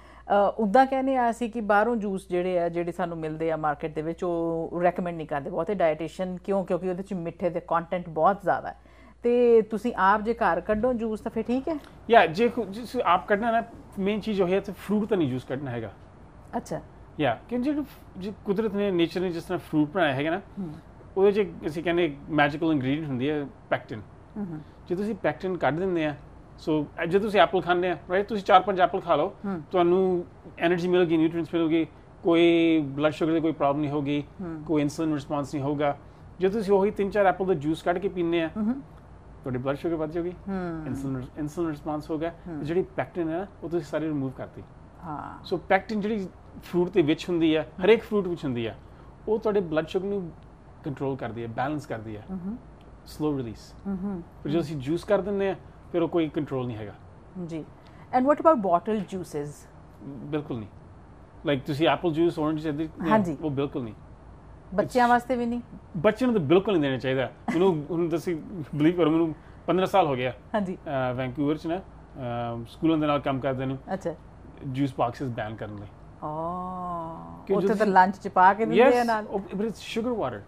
ਉਦਾਂ ਕਹਿੰਦੇ ਆ ਸੀ ਕਿ ਬਾਹਰੋਂ ਜੂਸ ਜਿਹੜੇ ਆ ਜਿਹੜੇ ਸਾਨੂੰ ਮਿਲਦੇ ਆ ਮਾਰਕੀਟ ਦੇ ਵਿੱਚ ਉਹ ਰეკਮੈਂਡ ਨਹੀਂ ਕਰਦੇ ਬਹੁਤੇ ਡਾਈਟੇਸ਼ਨ ਕਿਉਂ ਕਿਉਂਕਿ ਉਹਦੇ ਵਿੱਚ ਮਿੱਠੇ ਦੇ ਕੰਟੈਂਟ ਬਹੁਤ ਜ਼ਿਆਦਾ ਹੈ ਤੇ ਤੁਸੀਂ ਆਪ ਜੇ ਘਰ ਕੱਢੋ ਜੂਸ ਤਾਂ ਫਿਰ ਠੀਕ ਹੈ ਯਾ ਜੇ ਆਪ ਕੱਢਣਾ ਨਾ ਮੇਨ ਚੀਜ਼ ਉਹ ਹੈ ਤੇ ਫਰੂਟ ਤਾਂ ਨਹੀਂ ਜੂਸ ਕੱਢਣਾ ਹੈਗਾ ਅੱਛਾ ਯਾ ਕਿ ਜੇ ਕੁਦਰਤ ਨੇ ਨੇਚਰ ਨੇ ਜਿਸ ਤਰ੍ਹਾਂ ਫਰੂਟ ਬਣਾਇਆ ਹੈਗਾ ਨਾ ਉਹਦੇ ਚ ਅਸੀਂ ਕਹਿੰਦੇ ਮੈਜੀਕਲ ਇਨਗਰੀਡੀਅੰਟ ਹੁੰਦੀ ਹੈ ਪੈਕਟਿਨ ਜੇ ਤੁਸੀਂ ਪੈਕਟਿਨ ਕੱਢ ਦਿੰਦੇ ਆ ਸੋ ਜੇ ਤੁਸੀਂ ਐਪਲ ਖਾਂਦੇ ਆ ਰਾਈਟ ਤੁਸੀਂ ਚਾਰ ਪੰਜ ਐਪਲ ਖਾ ਲਓ ਤੁਹਾਨੂੰ એનર્ਜੀ ਮਿਲੇਗੀ ਨਿਊਟ੍ਰੀਐਂਟਸ ਮਿਲੇਗੇ ਕੋਈ ਬਲੱਡ ਸ਼ੂਗਰ ਦੀ ਕੋਈ ਪ੍ਰੋਬਲਮ ਨਹੀਂ ਹੋਗੀ ਕੋਈ ਇਨਸੂਲਿਨ ਰਿਸਪਾਂਸ ਨਹੀਂ ਹੋਊਗਾ ਜੇ ਤੁਸੀਂ ਉਹੀ ਤਿੰਨ ਚਾਰ ਐਪਲ ਦਾ ਜੂਸ ਕੱਢ ਕੇ ਪੀਨੇ ਆ ਤੁਹਾਡੀ ਬਲੱਡ ਸ਼ੂਗਰ ਵੱਧ ਜਾਊਗੀ ਇਨਸੂਲਿਨ ਇਨਸੂਲਿਨ ਰਿਸਪਾਂਸ ਹੋਗਾ ਜਿਹੜੀ ਪੈਕਟਿਨ ਹੈ ਉਹ ਤੁਸੀਂ ਸਾਰੇ ਰਿਮੂਵ ਕਰਤੀ ਹਾਂ ਸੋ ਪੈਕਟਿਨ ਜਿਹੜੀ ਫਰੂਟ ਦੇ ਵਿੱਚ ਹੁੰਦੀ ਹੈ ਹਰੇਕ ਫਰੂਟ ਵਿੱਚ ਹੁੰਦੀ ਹੈ ਉਹ ਤੁਹਾਡੇ ਬਲੱਡ ਸ਼ੂਗਰ ਨੂੰ ਕੰਟਰੋਲ ਕਰਦੀ ਹੈ ਬੈਲੈਂਸ ਕਰਦੀ ਹੈ ਸਲੋ ਰਿਲੀਜ਼ ਹੂੰ ਹੂੰ ਜੇ ਤੁਸੀਂ ਜੂਸ ਕਰ ਦਿੰਦੇ ਆ ਫਿਰ ਉਹ ਕੋਈ ਕੰਟਰੋਲ ਨਹੀਂ ਹੈਗਾ ji and what about bottle juices ਬਿਲਕੁਲ ਨਹੀਂ ਲਾਈਕ ਤੁਸੀਂ ਐਪਲ ਜੂਸ orange ਇਹਦੇ ਹਾਂਜੀ ਉਹ ਬਿਲਕੁਲ ਨਹੀਂ ਬੱਚਿਆਂ ਵਾਸਤੇ ਵੀ ਨਹੀਂ ਬੱਚਿਆਂ ਨੂੰ ਤਾਂ ਬਿਲਕੁਲ ਨਹੀਂ ਦੇਣਾ ਚਾਹੀਦਾ ਮੈਨੂੰ ਹੁਣ ਤੁਸੀਂ ਬਲੀਵ ਕਰੋ ਮੈਨੂੰ 15 ਸਾਲ ਹੋ ਗਿਆ ਹਾਂਜੀ ਵੈਂਕੂਵਰ ਚ ਨਾ ਸਕੂਲਾਂ ਦੇ ਨਾਲ ਕੰਮ ਕਰਦੇ ਨੂੰ ਅੱਛਾ ਜੂਸ ਬਾਕਸਸ ਬੈਨ ਕਰਨ ਲਈ ਆਹ ਉਹ ਤਾਂ ਲੰਚ ਚ ਪਾ ਕੇ ਦਿੰਦੇ ਆ ਨਾਲ yes but it's sugar water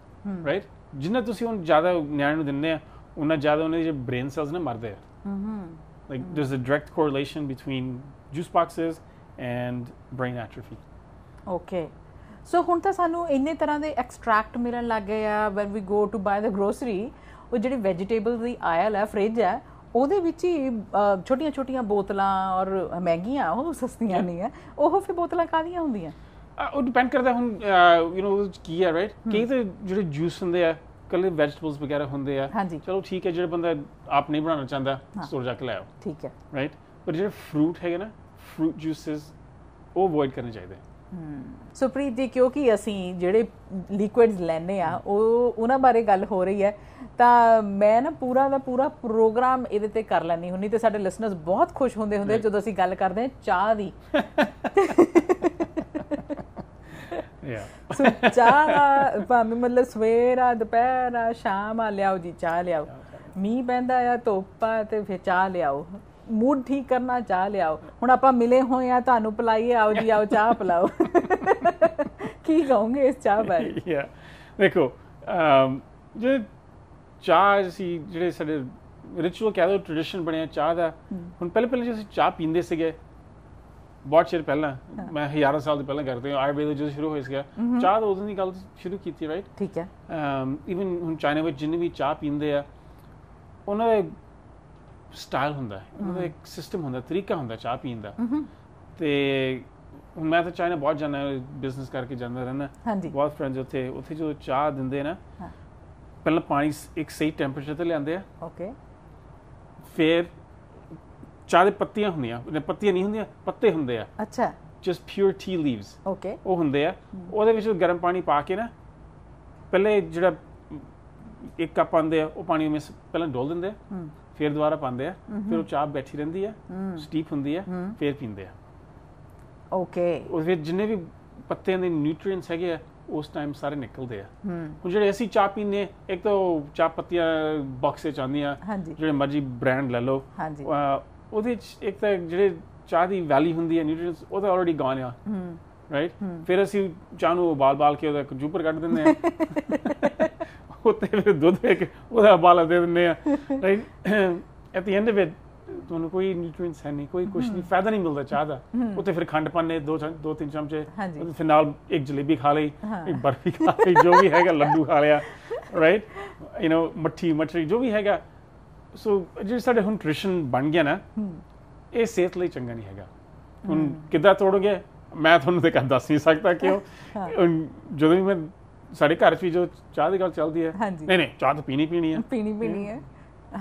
right ਜਿੰਨਾ ਤੁਸੀਂ ਉਹਨਾਂ ਜ਼ਿਆਦਾ ਨਿਆਣ ਨੂੰ ਦਿੰਦੇ ਆ ਉਹਨਾਂ ਜ਼ਿਆਦਾ ਉਹਨਾਂ ਦੇ ਬ੍ਰੇਨ ਸੈਲਸ ਨੇ ਮਰਦੇ ਆ Mm-hmm. Like mm-hmm. there's a direct correlation between juice boxes and brain atrophy. Okay. ਸੋ ਹੁਣ ਤਾਂ ਸਾਨੂੰ ਇੰਨੇ ਤਰ੍ਹਾਂ ਦੇ ਐਕਸਟ੍ਰੈਕਟ ਮਿਲਣ ਲੱਗ ਗਏ ਆ when we go to buy the grocery ਉਹ ਜਿਹੜੀ ਵੈਜੀਟੇਬਲ ਦੀ ਆਇਲ ਹੈ ਫ੍ਰਿਜ ਹੈ ਉਹਦੇ ਵਿੱਚ ਹੀ ਛੋਟੀਆਂ-ਛੋਟੀਆਂ ਬੋਤਲਾਂ ਔਰ ਮਹਿੰਗੀਆਂ ਉਹ ਸਸਤੀਆਂ ਨਹੀਂ ਆ ਉਹ ਫਿਰ ਬੋਤਲਾਂ ਕਾਦੀਆਂ ਹੁੰਦੀਆਂ ਉਹ ਡਿਪੈਂਡ ਕਰਦਾ ਹੁਣ ਯੂ نو ਕੀ ਹੈ ਰਾਈਟ ਕਈ ਤੇ ਜਿਹੜੇ ਜੂਸ ਹੁੰਦੇ ਆ ਕੱਲੇ ਵੈਜੀਟੇਬਲਸ ਵਗੈਰਾ ਹੁੰਦੇ ਆ ਚਲੋ ਠੀਕ ਹੈ ਜਿਹੜਾ ਬੰਦਾ ਆਪ ਨਹੀਂ ਬਣਾਉਣਾ ਚਾਹੁੰਦਾ ਸਟੋਰ ਜਾ ਕੇ ਲੈ ਆਓ ਠੀਕ ਹੈ ਰਾਈਟ ਪਰ ਜਿਹੜੇ ਫਰੂਟ ਹੈਗੇ ਨਾ ਫਰੂਟ ਜੂਸਸ ਉਹ ਅਵੋਇਡ ਕਰਨੇ ਚਾਹੀਦੇ ਸੁਪ੍ਰੀਤ ਜੀ ਕਿਉਂਕਿ ਅਸੀਂ ਜਿਹੜੇ ਲਿਕੁਇਡਸ ਲੈਨੇ ਆ ਉਹ ਉਹਨਾਂ ਬਾਰੇ ਗੱਲ ਹੋ ਰਹੀ ਹੈ ਤਾਂ ਮੈਂ ਨਾ ਪੂਰਾ ਦਾ ਪੂਰਾ ਪ੍ਰੋਗਰਾਮ ਇਹਦੇ ਤੇ ਕਰ ਲੈਣੀ ਹੁੰਨੀ ਤੇ ਸਾਡੇ ਲਿਸਨਰਸ ਬਹੁਤ ਖੁਸ਼ ਹੁੰਦੇ ਹੁੰਦੇ ਜਦੋਂ ਅਸੀਂ ਗੱਲ ਕਰਦੇ ਆ ਚਾਹ ਦੀ [LAUGHS] ਯਾ ਸੋ ਚਾਹ ਭਾਵੇਂ ਮਤਲਬ ਸਵੇਰ ਆ ਦੁਪਹਿਰ ਆ ਸ਼ਾਮ ਆ ਲਿਆਓ ਜੀ ਚਾਹ ਲਿਆਓ ਮੀਂਹ ਪੈਂਦਾ ਆ ਧੁੱਪਾ ਤੇ ਫੇ ਚਾਹ ਲਿਆਓ ਮੂਡ ਠੀਕ ਕਰਨਾ ਚਾਹ ਲਿਆਓ ਹੁਣ ਆਪਾਂ ਮਿਲੇ ਹੋਏ ਆ ਤੁਹਾਨੂੰ ਪਲਾਈਏ ਆਓ ਜੀ ਆਓ ਚਾਹ ਪਲਾਓ ਕੀ ਕਹੋਗੇ ਇਸ ਚਾਹ ਬਾਰੇ ਯਾ ਦੇਖੋ ਜੇ ਚਾਹ ਸੀ ਜਿਹੜੇ ਸਾਡੇ ਰਿਚੁਅਲ ਕਹਿੰਦੇ ਟ੍ਰੈਡੀਸ਼ਨ ਬਣਿਆ ਚਾਹ ਦਾ ਹੁਣ ਪਹਿਲੇ ਪਹਿਲੇ ਜਦੋਂ ਚਾਹ ਪੀਂਦੇ ਸੀਗੇ ਬਹੁਤ ਚਿਰ ਪਹਿਲਾਂ ਮੈਂ ਹਜ਼ਾਰਾਂ ਸਾਲ ਦੇ ਪਹਿਲਾਂ ਕਰਦੇ ਹਾਂ ਆਯੁਰਵੇਦ ਜਦੋਂ ਸ਼ੁਰੂ ਹੋਇਆ ਸੀਗਾ ਚਾਹ ਤਾਂ ਉਦੋਂ ਦੀ ਗੱਲ ਸ਼ੁਰੂ ਕੀਤੀ ਰਾਈਟ ਠੀਕ ਹੈ ਇਵਨ ਹੁਣ ਚਾਈਨਾ ਵਿੱਚ ਜਿੰਨੇ ਵੀ ਚਾਹ ਪੀਂਦੇ ਆ ਉਹਨਾਂ ਦਾ ਸਟਾਈਲ ਹੁੰਦਾ ਹੈ ਉਹਨਾਂ ਦਾ ਇੱਕ ਸਿਸਟਮ ਹੁੰਦਾ ਤਰੀਕਾ ਹੁੰਦਾ ਚਾਹ ਪੀਣ ਦਾ ਤੇ ਹੁਣ ਮੈਂ ਤਾਂ ਚਾਈਨਾ ਬਹੁਤ ਜਾਂਦਾ ਬਿਜ਼ਨਸ ਕਰਕੇ ਜਾਂਦਾ ਰਹਿਣਾ ਬਹੁਤ ਫਰੈਂਡਸ ਉੱਥੇ ਉੱਥੇ ਜੋ ਚਾਹ ਦਿੰਦੇ ਨਾ ਪਹਿਲਾਂ ਪਾਣੀ ਇੱਕ ਸਹੀ ਟੈਂਪਰੇਚਰ ਤੇ ਲਿਆਉਂਦੇ ਆ ਓਕੇ ਫਿਰ ਚਾਰੇ ਪੱਤੀਆਂ ਹੁੰਦੀਆਂ ਨੇ ਪੱਤੀਆਂ ਨਹੀਂ ਹੁੰਦੀਆਂ ਪੱਤੇ ਹੁੰਦੇ ਆ ਅੱਛਾ just pure tea leaves okay ਉਹ ਹੁੰਦੇ ਆ ਉਹਦੇ ਵਿੱਚ ਗਰਮ ਪਾਣੀ ਪਾ ਕੇ ਨਾ ਪਹਿਲੇ ਜਿਹੜਾ ਇੱਕ ਕੱਪ ਆਂਦੇ ਆ ਉਹ ਪਾਣੀ ਵਿੱਚ ਪਹਿਲਾਂ ਡੋਲ ਦਿੰਦੇ ਆ ਫਿਰ ਦੁਬਾਰਾ ਪਾਉਂਦੇ ਆ ਫਿਰ ਉਹ ਚਾਹ ਬੈਠੀ ਰਹਿੰਦੀ ਆ ਸਟੀਪ ਹੁੰਦੀ ਆ ਫਿਰ ਪੀਂਦੇ ਆ ਓਕੇ ਉਸ ਵਿੱਚ ਜਿੰਨੇ ਵੀ ਪੱਤਿਆਂ ਦੇ ਨਿਊਟ੍ਰੀਐਂਟਸ ਹੈਗੇ ਆ ਉਸ ਟਾਈਮ ਸਾਰੇ ਨਿਕਲਦੇ ਆ ਹੁਣ ਜਿਹੜੇ ਅਸੀਂ ਚਾਹ ਪੀਨੇ ਇੱਕ ਤਾਂ ਚਾਹ ਪੱਤੀਆਂ ਬਾਕਸੇ ਚ ਆਉਂਦੀਆਂ ਜਿਹੜੇ ਮਰਜੀ ਬ੍ਰਾਂਡ ਲੈ ਲਓ ਉਹਦੇ ਚ ਇੱਕ ਤਾਂ ਜਿਹੜੇ ਚਾਹ ਦੀ ਵੈਲੀ ਹੁੰਦੀ ਹੈ ਨਿਊਟ੍ਰੀਐਂਟਸ ਉਹ ਤਾਂ ਆਲਰੇਡੀ ਗਾਨ ਆ ਰਾਈਟ ਫਿਰ ਅਸੀਂ ਚਾਹ ਨੂੰ ਬਾਲ-ਬਾਲ ਕੇ ਉਹਦਾ ਜੂਪਰ ਕੱਢ ਦਿੰਦੇ ਆ [LAUGHS] ਉੱਤੇ ਫਿਰ ਦੁੱਧ ਇੱਕ ਉਹਦਾ ਬਾਲ ਦੇ ਦਿੰਦੇ ਆ right at the end of it ਤੁਹਾਨੂੰ ਕੋਈ ਨਿਊਟ੍ਰੀਐਂਟਸ ਹੈ ਨਹੀਂ ਕੋਈ ਕੁਝ ਨਹੀਂ ਫਾਇਦਾ ਨਹੀਂ ਮਿਲਦਾ ਚਾਹ ਦਾ ਉੱਤੇ ਫਿਰ ਖੰਡ ਪਾਣੇ ਦੋ ਦੋ ਤਿੰਨ ਚਮਚੇ ਫਿਰ ਨਾਲ ਇੱਕ ਜਲੇਬੀ ਖਾ ਲਈ ਇੱਕ ਬਰਫੀ ਖਾ ਲਈ ਜੋ ਵੀ ਹੈਗਾ ਲੱਡੂ ਖਾ ਲਿਆ ਰਾਈਟ ਯੂ نو ਮੱਠੀ ਮੱਠੀ ਜੋ ਵੀ ਹੈਗਾ ਸੋ ਜਿਹੜੇ ਸਾਡੇ ਹੁਣ ਟ੍ਰੈਡੀਸ਼ਨ ਬਣ ਗਿਆ ਨਾ ਇਹ ਸਿਹਤ ਲਈ ਚੰਗਾ ਨਹੀਂ ਹੈਗਾ ਹੁਣ ਕਿੱਦਾਂ ਤੋੜੋਗੇ ਮੈਂ ਤੁਹਾਨੂੰ ਤੇ ਕਹ ਦੱਸ ਨਹੀਂ ਸਕਦਾ ਕਿਉਂ ਜਦੋਂ ਵੀ ਮੈਂ ਸਾਡੇ ਘਰ 'ਚ ਵੀ ਜੋ ਚਾਹ ਦੀ ਗੱਲ ਚੱਲਦੀ ਹੈ ਨਹੀਂ ਨਹੀਂ ਚਾਹ ਤਾਂ ਪੀਣੀ ਪੀਣੀ ਹੈ ਪੀਣੀ ਪੀਣੀ ਹੈ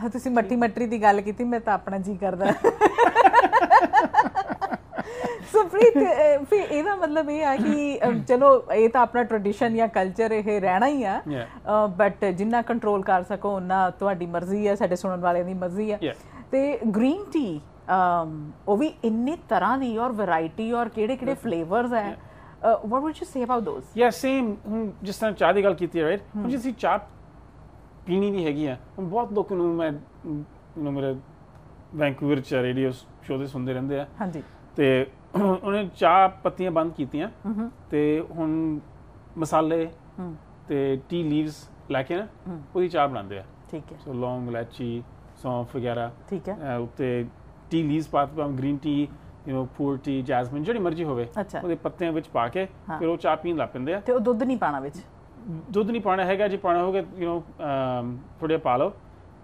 ਹਾਂ ਤੁਸੀਂ ਮੱਠੀ ਮੱਟਰੀ ਦੀ ਗੱਲ ਕੀਤੀ ਮੈਂ ਤਾਂ ਆਪਣਾ ਜੀ ਕਰਦਾ ਸੋ ਫਿਰ eh, ਇਹਦਾ ਮਤਲਬ ਇਹ ਆ ਕਿ [COUGHS] ਚਲੋ ਇਹ ਤਾਂ ਆਪਣਾ ਟ੍ਰੈਡੀਸ਼ਨ ਜਾਂ ਕਲਚਰ ਇਹ ਰਹਿਣਾ ਹੀ ਆ ਬਟ ਜਿੰਨਾ ਕੰਟਰੋਲ ਕਰ ਸਕੋ ਉਹਨਾਂ ਤੁਹਾਡੀ ਮਰਜ਼ੀ ਆ ਸਾਡੇ ਸੁਣਨ ਵਾਲਿਆਂ ਦੀ ਮਰਜ਼ੀ ਆ ਤੇ ਗ੍ਰੀਨ ਟੀ ਉਹ ਵੀ ਇੰਨੇ ਤਰ੍ਹਾਂ ਦੀ ਔਰ ਵੈਰਾਈਟੀ ਔਰ ਕਿਹੜੇ ਕਿਹੜੇ ਫਲੇਵਰਸ ਆ what would you say about those yeah same ਜਿਸ ਤਰ੍ਹਾਂ ਚਾਹ ਦੀ ਗੱਲ ਕੀਤੀ ਰਾਈਟ ਹੁਣ ਜਿਸ ਚਾਹ ਪੀਣੀ ਵੀ ਹੈਗੀ ਆ ਬਹੁਤ ਲੋਕ ਨੂੰ ਮੈਂ ਨੂੰ ਮੇਰੇ ਵੈਂਕੂਵਰ ਚ ਰੇਡੀਓ ਸ਼ੋਅ ਦੇ ਸੁਣਦੇ ਰਹਿੰਦੇ ਆ ਹਾਂਜੀ ਤੇ ਉਹਨੇ ਚਾਹ ਪੱਤੀਆਂ ਬੰਦ ਕੀਤੀਆਂ ਤੇ ਹੁਣ ਮਸਾਲੇ ਤੇ ਟੀ ਲੀਵਸ ਲੈ ਕੇ ਨਾ ਉਹਦੀ ਚਾਹ ਬਣਾਉਂਦੇ ਆ ਠੀਕ ਹੈ ਸੋ ਲੌਂਗ ਇਲਾਚੀ ਸੌਂਫ ਵਗੈਰਾ ਠੀਕ ਹੈ ਉੱਤੇ ਟੀ ਲੀਵਸ ਪਾ ਕੇ green tea you know pure tea Jasmine ਜਿਹੜੀ ਮਰਜ਼ੀ ਹੋਵੇ ਉਹਦੇ ਪੱਤਿਆਂ ਵਿੱਚ ਪਾ ਕੇ ਫਿਰ ਉਹ ਚਾਹ ਪੀਣ ਲੱਗ ਪੈਂਦੇ ਆ ਤੇ ਉਹ ਦੁੱਧ ਨਹੀਂ ਪਾਣਾ ਵਿੱਚ ਦੁੱਧ ਨਹੀਂ ਪਾਣਾ ਹੈਗਾ ਜੇ ਪਾਣਾ ਹੋਗਾ ਯੂ نو ਥੋੜੇ ਪਾ ਲਓ